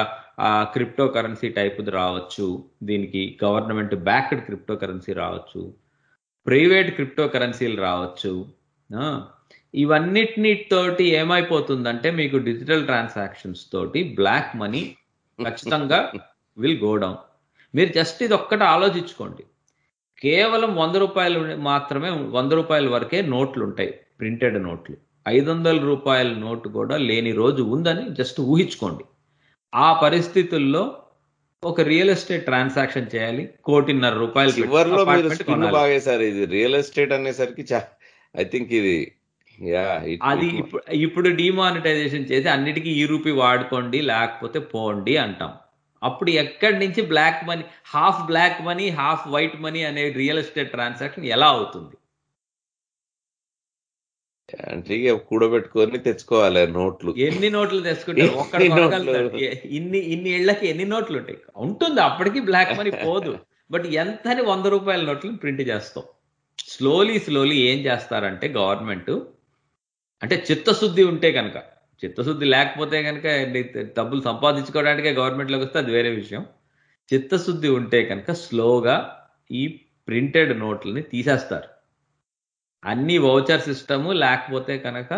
S2: ఆ క్రిప్టో కరెన్సీ టైప్ రావచ్చు దీనికి గవర్నమెంట్ బ్యాక్డ్ క్రిప్టో కరెన్సీ రావచ్చు ప్రైవేట్ క్రిప్టో కరెన్సీలు రావచ్చు ఇవన్నిటితోటి ఏమైపోతుందంటే మీకు డిజిటల్ ట్రాన్సాక్షన్స్ తోటి బ్లాక్ మనీ ఖచ్చితంగా విల్ గో డౌన్ మీరు జస్ట్ ఇది ఒక్కటి ఆలోచించుకోండి కేవలం వంద రూపాయలు మాత్రమే వంద రూపాయల వరకే నోట్లు ఉంటాయి ప్రింటెడ్ నోట్లు ఐదు వందల రూపాయల నోటు కూడా లేని రోజు ఉందని జస్ట్ ఊహించుకోండి ఆ పరిస్థితుల్లో ఒక రియల్ ఎస్టేట్ ట్రాన్సాక్షన్ చేయాలి కోటిన్నర రూపాయలు
S1: ఇది రియల్ ఎస్టేట్ అనేసరికి
S2: ఐ థింక్ ఇది అది ఇప్పుడు డిమానిటైజేషన్ చేసి అన్నిటికీ ఈ రూపీ వాడుకోండి లేకపోతే పోండి అంటాం అప్పుడు ఎక్కడి నుంచి black money half black money half white money అనే రియల్ ఎస్టేట్ ట్రాన్సాక్షన్ ఎలా అవుతుంది
S1: అంటే కూడబెట్టుకొని తెచ్చుకోవాలి నోట్లు ఎన్ని
S2: నోట్లు తెచ్చుకుంటే ఇన్ని ఇన్ని ఏళ్ళకి ఎన్ని నోట్లు ఉంటాయి ఉంటుంది అప్పటికి బ్లాక్ మనీ పోదు బట్ ఎంతని వంద రూపాయల నోట్లు ప్రింట్ చేస్తాం స్లోలీ స్లోలీ ఏం చేస్తారంటే గవర్నమెంట్ అంటే చిత్తశుద్ధి ఉంటే కనుక చిత్తశుద్ధి లేకపోతే కనుక డబ్బులు సంపాదించుకోవడానికే గవర్నమెంట్లోకి వస్తే అది వేరే విషయం చిత్తశుద్ధి ఉంటే కనుక స్లోగా ఈ ప్రింటెడ్ నోట్లని తీసేస్తారు అన్ని వౌచర్ సిస్టము లేకపోతే కనుక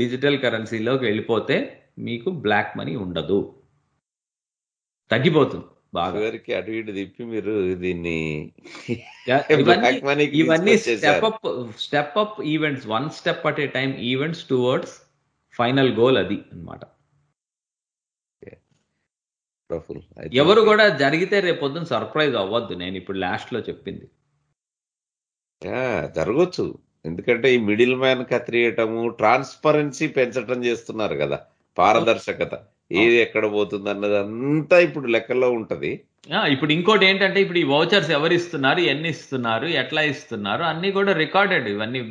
S2: డిజిటల్ కరెన్సీలోకి వెళ్ళిపోతే మీకు బ్లాక్ మనీ ఉండదు తగ్గిపోతుంది బాగా అటు ఇటు తిప్పి మీరు దీన్ని ఇవన్నీ step up step up events one step at a time events towards final goal అది అనమాట ఎవరు కూడా జరిగితే రేపొద్దున సర్ప్రైజ్ అవ్వద్దు నేను ఇప్పుడు లాస్ట్ లో చెప్పింది జరగచ్చు
S1: ఎందుకంటే ఈ మిడిల్ మ్యాన్ కత్తిరియటము ట్రాన్స్పరెన్సీ పెంచటం చేస్తున్నారు కదా పారదర్శకత ఏది ఎక్కడ పోతుంది అన్నది అంతా ఇప్పుడు లెక్కల్లో ఉంటది
S2: ఇప్పుడు ఇంకోటి ఏంటంటే ఇప్పుడు ఈ వౌచర్స్ ఎవరు ఇస్తున్నారు ఎన్ని ఇస్తున్నారు ఎట్లా ఇస్తున్నారు అన్ని కూడా రికార్డెడ్ ఇవన్నీ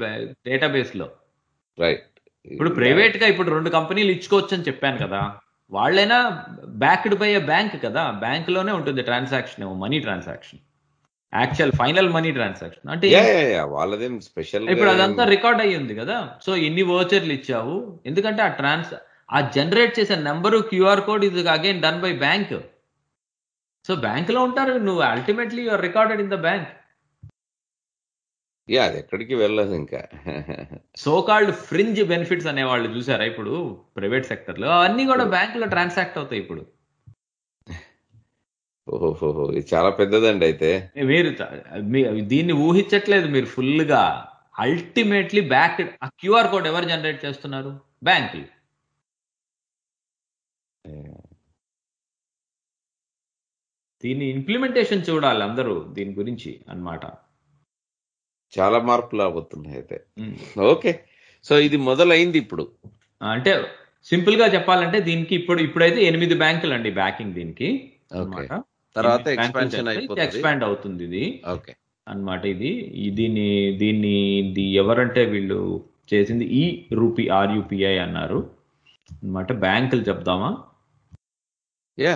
S2: డేటాబేస్ లో రైట్ ఇప్పుడు ప్రైవేట్ గా ఇప్పుడు రెండు కంపెనీలు ఇచ్చుకోవచ్చు అని చెప్పాను కదా వాళ్ళైనా బ్యాక్డ్ బై బ్యాంక్ కదా బ్యాంక్ లోనే ఉంటుంది transaction money transaction actual final money transaction అంటే వాళ్ళదేం స్పెషల్ ఇప్పుడు అదంతా రికార్డ్ అయ్యి ఉంది కదా సో ఇన్ని వోచర్లు ఇచ్చావు ఎందుకంటే ఆ ట్రాన్స్ ఆ జనరేట్ చేసే నెంబరు క్యూఆర్ కోడ్ ఇది again done by bank so bank లో ఉంటారు నువ్వు ultimately you're recorded in the bank yeah అది ఎక్కడికి వెళ్ళదు ఇంకా సోకాల్డ్ ఫ్రింజ్ బెనిఫిట్స్ అనేవాళ్ళు చూసారా ఇప్పుడు ప్రైవేట్ సెక్టర్ లో అన్ని కూడా బ్యాంకులో ట్రాన్సాక్ట్ అవుతాయి ఇప్పుడు
S1: ఓహోహో ఇది చాలా పెద్దదండి అయితే
S2: మీరు దీన్ని ఊహించట్లేదు మీరు ఫుల్ గా అల్టిమేట్లీ బ్యాక్ ఆ క్యూఆర్ కోడ్ ఎవరు జనరేట్ చేస్తున్నారు బ్యాంకులు దీన్ని ఇంప్లిమెంటేషన్ చూడాలి అందరూ దీని గురించి అనమాట చాలా మార్పులు అవుతున్నాయి అయితే ఓకే సో ఇది మొదలైంది ఇప్పుడు అంటే సింపుల్ గా చెప్పాలంటే దీనికి ఇప్పుడు ఇప్పుడైతే ఎనిమిది బ్యాంకులు అండి బ్యాకింగ్ దీనికి తర్వాత ఎక్స్పాండ్ అవుతుంది ఇది ఓకే అనమాట ఇది దీన్ని దీన్ని ఇది ఎవరంటే వీళ్ళు చేసింది ఈ రూపీ ఆర్యూపీఐ అన్నారు అనమాట బ్యాంకులు చెప్దామా యా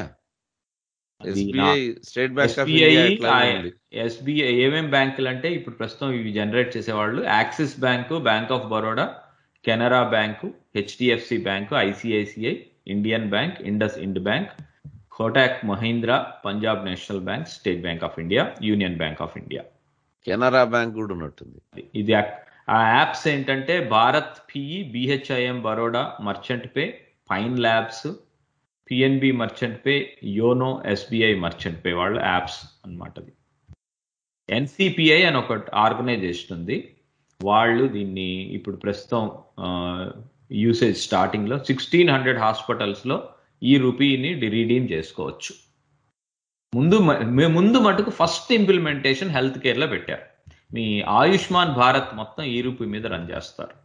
S2: ఎస్బీఐ ఏమేం బ్యాంకులు అంటే ఇప్పుడు ప్రస్తుతం ఇవి జనరేట్ చేసేవాళ్ళు Axis bank bank of Baroda Canara bank HDFC bank ICICI Indian bank IndusInd bank Kotak Mahindra Punjab national bank state bank of India union bank of India Canara bank కూడా ఉన్నట్టుంది ఇది ఆ యాప్స్ ఏంటంటే Bharat Pe BHIM Baroda merchant pay Pine Labs PNB merchant pay YONO SBI merchant pay వాళ్ళ apps అనమాట NCPI అని ఒక organisation ఉంది వాళ్ళు దీన్ని ఇప్పుడు ప్రస్తుతం యూసేజ్ స్టార్టింగ్లో సిక్స్టీన్ హండ్రెడ్ హాస్పిటల్స్లో ఈ రూపీని రిడీమ్ చేసుకోవచ్చు ముందు ముందు మటుకు ఫస్ట్ ఇంప్లిమెంటేషన్ హెల్త్ కేర్లో పెట్టారు మీ ఆయుష్మాన్ భారత్ మొత్తం ఈ రూపీ మీద రన్ చేస్తారు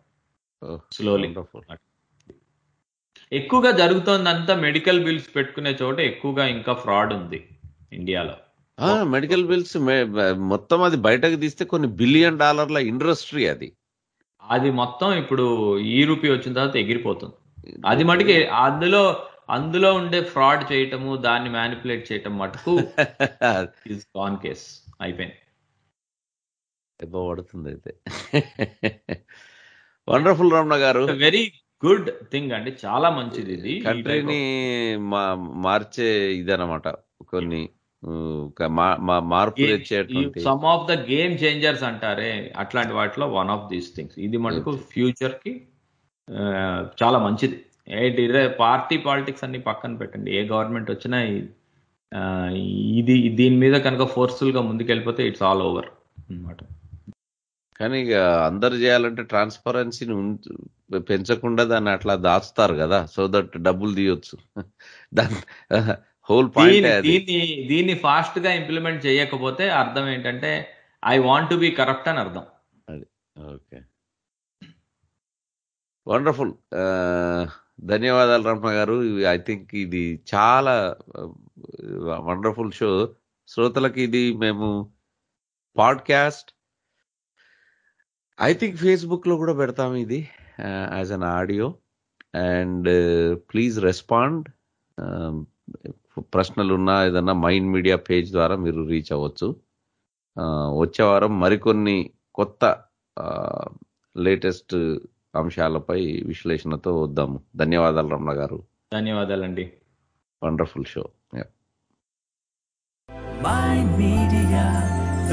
S2: స్లోలీ ఎక్కువగా జరుగుతోందంతా మెడికల్ బిల్స్ పెట్టుకునే చోట ఎక్కువగా ఇంకా ఫ్రాడ్ ఉంది ఇండియాలో
S1: మెడికల్ బిల్స్ మొత్తం అది బయటకు తీస్తే కొన్ని బిలియన్ డాలర్ల ఇండస్ట్రీ
S2: అది అది మొత్తం ఇప్పుడు ఈ రూపీ వచ్చిన తర్వాత ఎగిరిపోతుంది అది మటుకి అందులో అందులో ఉండే ఫ్రాడ్ చేయటము దాన్ని మ్యానిపులేట్ చేయటం మటుకు ఇస్ కాన్ కేస్ అయిపోయింది పడుతుంది అయితే వండర్ఫుల్ రమణ గారు వెరీ గుడ్ థింగ్ అండి చాలా మంచిది
S1: ఇది కంట్రీని మార్చే ఇది అనమాట కొన్ని
S2: మార్పు some of the game changers అంటారే అట్లాంటి వాటిలో వన్ ఆఫ్ దీస్ థింగ్స్ ఇది మనకు ఫ్యూచర్ కి చాలా మంచిది ఏంటి పార్టీ పాలిటిక్స్ అన్ని పక్కన పెట్టండి ఏ గవర్నమెంట్ వచ్చినా ఇది దీని మీద కనుక ఫోర్స్ఫుల్ గా ముందుకెళ్ళిపోతే ఇట్స్ ఆల్ ఓవర్ అనమాట కానీ ఇక
S1: అందరు చేయాలంటే ట్రాన్స్పరెన్సీని పెంచకుండా దాన్ని అట్లా దాచుతారు కదా సో దట్ డబ్బులు తీయొచ్చు దాని
S2: హోల్ పాయింట్ దీన్ని దీన్ని ఫాస్ట్ గా ఇంప్లిమెంట్ చేయకపోతే అర్థం ఏంటంటే I want to be corrupt అని అర్థం
S1: అది ఓకే వండర్ఫుల్ ధన్యవాదాలు రమణ గారు ఐ థింక్ ఇది చాలా వండర్ఫుల్ షో శ్రోతలకు ఇది మేము పాడ్కాస్ట్ ఐ థింక్ ఫేస్బుక్లో కూడా పెడతాం ఇది as an audio and please respond ప్రశ్నలు ఉన్నా ఏదన్నా మైండ్ మీడియా పేజ్ ద్వారా మీరు రీచ్ అవ్వచ్చు వచ్చే వారం మరికొన్ని కొత్త లేటెస్ట్ అంశాలపై విశ్లేషణతో వద్దాము ధన్యవాదాలు రమణ గారు
S2: ధన్యవాదాలండి wonderful show Mind Media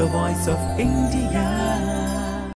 S2: the voice of India